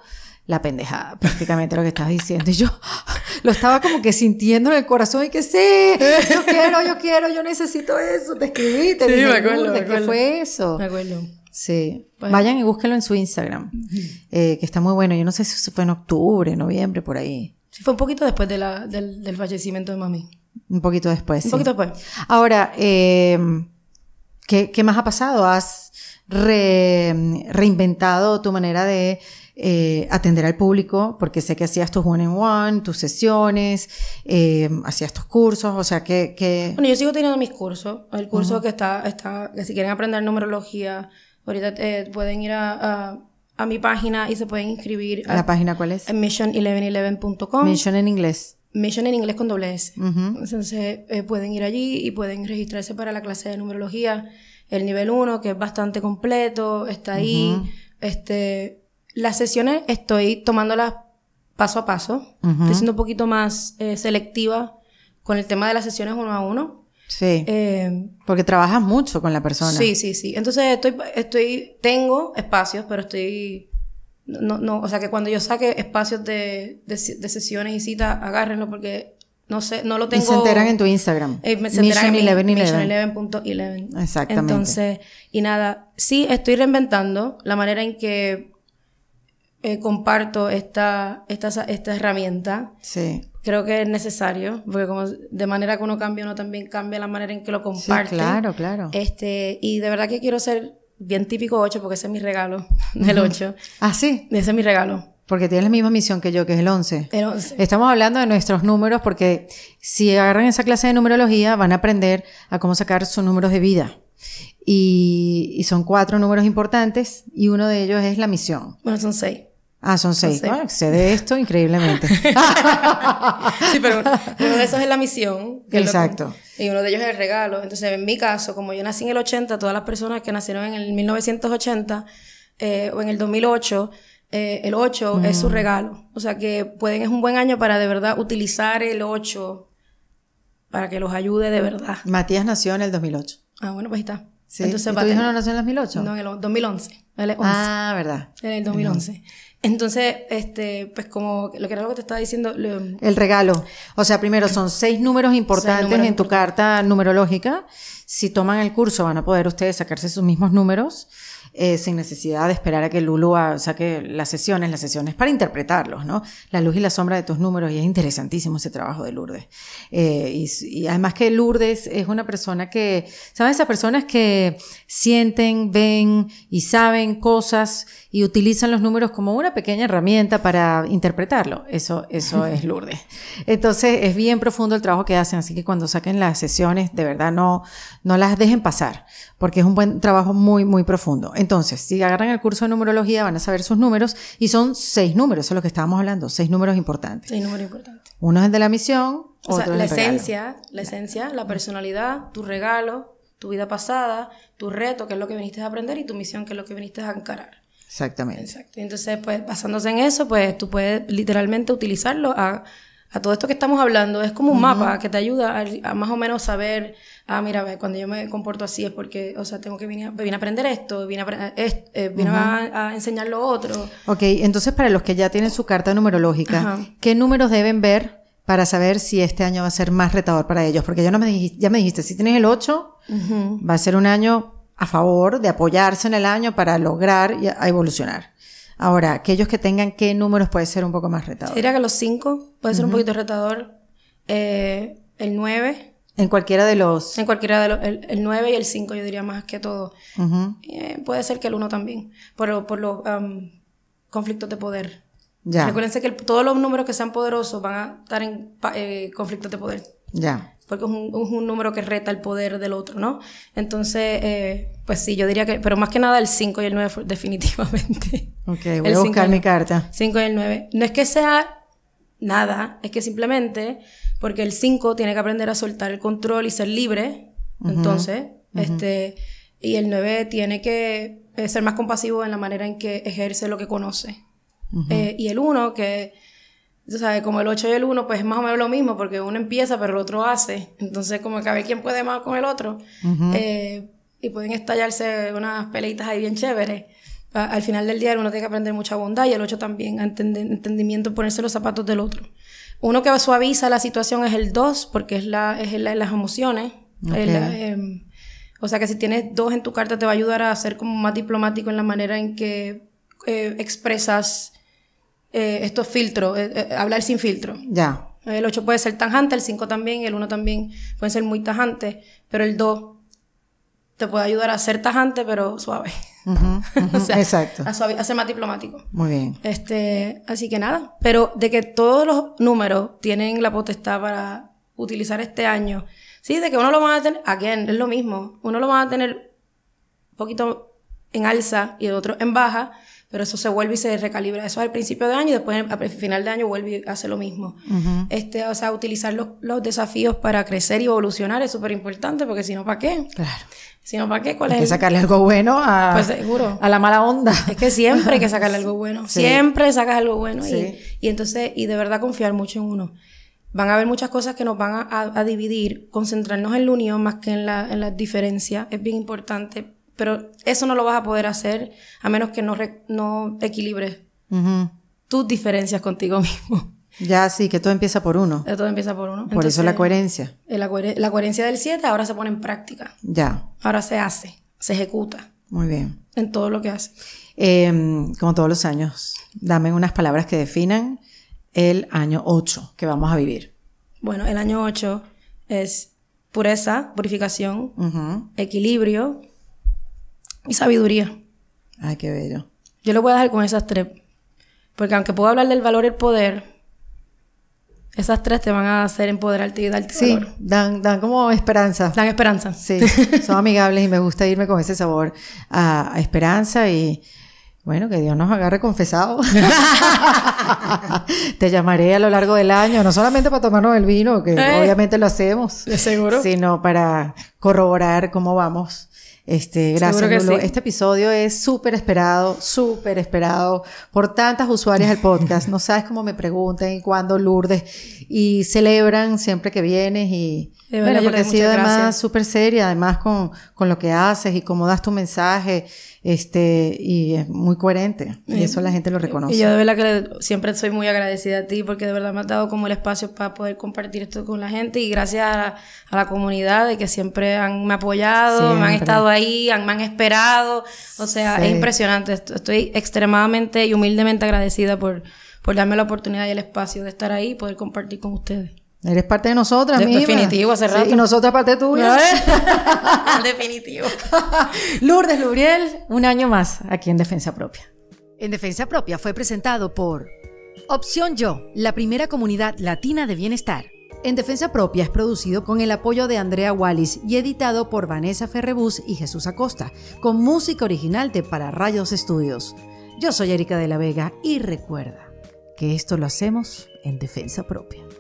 la pendejada, prácticamente lo que estabas diciendo. Y yo *laughs* lo estaba como que sintiendo en el corazón y que sí, yo *laughs* quiero, yo quiero, yo necesito eso. Te escribí, te dije, me acuerdo, ¿qué fue eso? Me acuerdo. Sí. Vayan y búsquenlo en su Instagram, eh, que está muy bueno. Yo no sé si fue en octubre, noviembre, por ahí. Sí, fue un poquito después del, fallecimiento de mami. Un poquito después. Un poquito después. Ahora, eh, ¿Qué, más ha pasado? ¿Has reinventado tu manera de eh, atender al público? Porque sé que hacías tus one-on-one, tus sesiones, eh, hacías tus cursos, o sea, que, Bueno, yo sigo teniendo mis cursos. El curso que está, está, que si quieren aprender numerología, ahorita eh, pueden ir a, mi página y se pueden inscribir. ¿La página cuál es? En mission1111.com. Mission en inglés. Mission en inglés con doble S. Entonces eh, pueden ir allí y pueden registrarse para la clase de numerología, el nivel 1, que es bastante completo, está ahí. Este, las sesiones estoy tomándolas paso a paso, estoy siendo un poquito más eh, selectiva con el tema de las sesiones uno a uno. Sí. Eh, porque trabajas mucho con la persona. Sí, sí, sí. Entonces estoy, estoy, tengo espacios, pero estoy no, no, o sea, que cuando yo saque espacios de, sesiones y citas, agárrenlo porque no sé, no lo tengo. se enteran en tu Instagram. Eh, me 11.11. Exactamente. Entonces, y nada, sí estoy reinventando la manera en que eh, comparto esta, esta herramienta. Sí. Creo que es necesario, porque como de manera que uno cambia, uno también cambia la manera en que lo comparte. claro, claro. Este, y de verdad que quiero ser bien típico 8 porque ese es mi regalo *laughs* el 8. ¿Ah, sí? Ese es mi regalo. Porque tienes la misma misión que yo, que es el 11. el 11. Estamos hablando de nuestros números porque si agarran esa clase de numerología van a aprender a cómo sacar sus números de vida. Y, y son cuatro números importantes y uno de ellos es la misión. Bueno, son seis. Ah, son seis. No ah, esto increíblemente. *laughs* sí, pero uno de esos es la misión. Que Exacto. y uno de ellos es el regalo. Entonces, en mi caso, como yo nací en el 80, todas las personas que nacieron en el 1980 eh, o en el 2008, eh, el 8 es su mm. regalo. O sea que pueden, es un buen año para de verdad utilizar el 8 para que los ayude de verdad. Matías nació en el 2008. Ah, bueno, pues ahí está. Entonces, ¿Y no nació en el 2008? No, en el 2011. Ah, verdad. En el 2011. Entonces, este, pues como lo que era lo que te estaba diciendo. el regalo. O sea, primero son seis números importantes en tu carta numerológica. Si toman el curso van a poder ustedes sacarse sus mismos números. Eh, sin necesidad de esperar a que Lulu saque las sesiones, las sesiones para interpretarlos, ¿no? La luz y la sombra de tus números, y es interesantísimo ese trabajo de Lourdes. Eh, y, y, además que Lourdes es una persona que, ¿sabes? Esas personas que sienten, ven y saben cosas y utilizan los números como una pequeña herramienta para interpretarlo. Eso, eso *laughs* es Lourdes. Entonces es bien profundo el trabajo que hacen, así que cuando saquen las sesiones, de verdad no, no las dejen pasar, porque es un buen trabajo muy, muy profundo entonces, si agarran el curso de numerología, van a saber sus números y son seis números, eso es lo que estábamos hablando, seis números importantes. Seis números importantes. Uno es el de la misión, o sea, la esencia, la esencia, la personalidad, tu regalo, tu vida pasada, tu reto, que es lo que viniste a aprender, y tu misión, que es lo que viniste a encarar. Exactamente. Exacto. Entonces, pues basándose en eso, pues tú puedes literalmente utilizarlo a a todo esto que estamos hablando es como un mapa que te ayuda a, más o menos saber, ah, mira, cuando yo me comporto así es porque, o sea, tengo que venir, a aprender esto, vine, eh, eh, a, a, enseñar lo otro. Ok, entonces para los que ya tienen su carta numerológica, ¿qué números deben ver para saber si este año va a ser más retador para ellos? Porque ya, no me, dijiste, ya me dijiste, si tienes el 8, va a ser un año a favor de apoyarse en el año para lograr y evolucionar. Ahora, aquellos que tengan qué números puede ser un poco más retador. Diría que los cinco puede ser un poquito retador. Eh, el 9. En cualquiera de los. En cualquiera de los. El, 9 y el 5, yo diría más que todo. Eh, puede ser que el uno también. Por, por los um, conflictos de poder. Ya. Recuérdense que todos los números que sean poderosos van a estar en eh, conflictos de poder. Ya porque es un, número que reta el poder del otro, ¿no? Entonces, eh, pues sí, yo diría que, pero más que nada el 5 y el 9 *laughs* definitivamente. Ok, voy a buscar mi carta. 5 y el 9. No es que sea nada, es que simplemente porque el 5 tiene que aprender a soltar el control y ser libre, entonces, este, y el 9 tiene que eh, ser más compasivo en la manera en que ejerce lo que conoce. Eh, y el 1 que como el 8 y el 1, pues es más o menos lo mismo, porque uno empieza, pero el otro hace. Entonces, como que a ver quién puede más con el otro. Eh, y pueden estallarse unas peleitas ahí bien chéveres. al final del día uno tiene que aprender mucha bondad y el 8 también, entendimiento, ponerse los zapatos del otro. Uno que suaviza la situación es el 2, porque es, la, es la, las emociones. Em, o sea que si tienes dos en tu carta te va a ayudar a ser como más diplomático en la manera en que eh, expresas eh, estos filtros, eh, eh, hablar sin filtro. Ya. El 8 puede ser tajante, el 5 también, el 1 también puede ser muy tajante, pero el 2 te puede ayudar a ser tajante, pero suave. *laughs* exacto. A, ser más diplomático. Muy bien. Este, así que nada, pero de que todos los números tienen la potestad para utilizar este año. Sí, de que uno lo va a tener, again, es lo mismo. Uno lo va a tener un poquito en alza y el otro en baja, pero eso se vuelve y se recalibra. Eso al principio de año y después al final de año vuelve y hace lo mismo. este, o sea, utilizar los, los, desafíos para crecer y evolucionar es súper importante porque si no, ¿para qué? Claro. Si no, ¿para qué? ¿Cuál hay es que sacarle algo bueno a, pues, seguro. a la mala onda. Es que siempre hay que sacarle *laughs* algo bueno. Siempre sacas algo bueno. Sí. Y, entonces, y de verdad confiar mucho en uno. Van a haber muchas cosas que nos van a, a, dividir. Concentrarnos en la unión más que en, la, en es bien importante pero eso no lo vas a poder hacer a menos que no, no equilibres tus diferencias contigo *laughs* mismo. Ya, sí, que todo empieza por uno. Todo empieza por uno. Por eso la coherencia. Eh, la, coherencia del 7 ahora se pone en práctica. Ya. Ahora se hace, se ejecuta. Muy bien. En todo lo que hace. Em, como todos los años, dame unas palabras que definan el año 8 que vamos a vivir. Bueno, el año 8 es pureza, purificación, equilibrio, y sabiduría. Ay, qué bello. Yo lo voy a dejar con esas tres. Porque aunque puedo hablar del valor y el poder, esas tres te van a hacer empoderarte y darte sí, Dan, dan como esperanza. Dan esperanza. Sí, *laughs* son amigables y me gusta irme con ese sabor a, esperanza y bueno, que Dios nos agarre confesado. *laughs* te llamaré a lo largo del año, no solamente para tomarnos el vino, que eh. obviamente lo hacemos. De seguro. Sino para corroborar cómo vamos este, gracias, Este episodio es súper esperado, súper esperado por tantas usuarias del podcast. No sabes cómo me preguntan y cuándo Lourdes. Y celebran siempre que vienes y... te eh, bueno, porque sido además súper seria, además con, con lo que haces y cómo das tu mensaje. Este, y es muy coherente. Y eso la gente lo reconoce. Y yo de verdad que siempre soy muy agradecida a ti porque de verdad me has dado como el espacio para poder compartir esto con la gente y gracias a la, comunidad de que siempre han apoyado, me han estado ahí, han, me han esperado. O sea, es impresionante. Estoy extremadamente y humildemente agradecida por, por darme la oportunidad y el espacio de estar ahí y poder compartir con ustedes. Eres parte de nosotras, Definitivo, hace y nosotras parte tuya. *laughs* *laughs* definitivo. *laughs* Lourdes Lubriel, un año más aquí en Defensa Propia. En Defensa Propia fue presentado por Opción Yo, la primera comunidad latina de bienestar. En Defensa Propia es producido con el apoyo de Andrea Wallis y editado por Vanessa Ferrebus y Jesús Acosta, con música original de Para Rayos Estudios. Yo soy Erika de la Vega y recuerda que esto lo hacemos en Defensa Propia.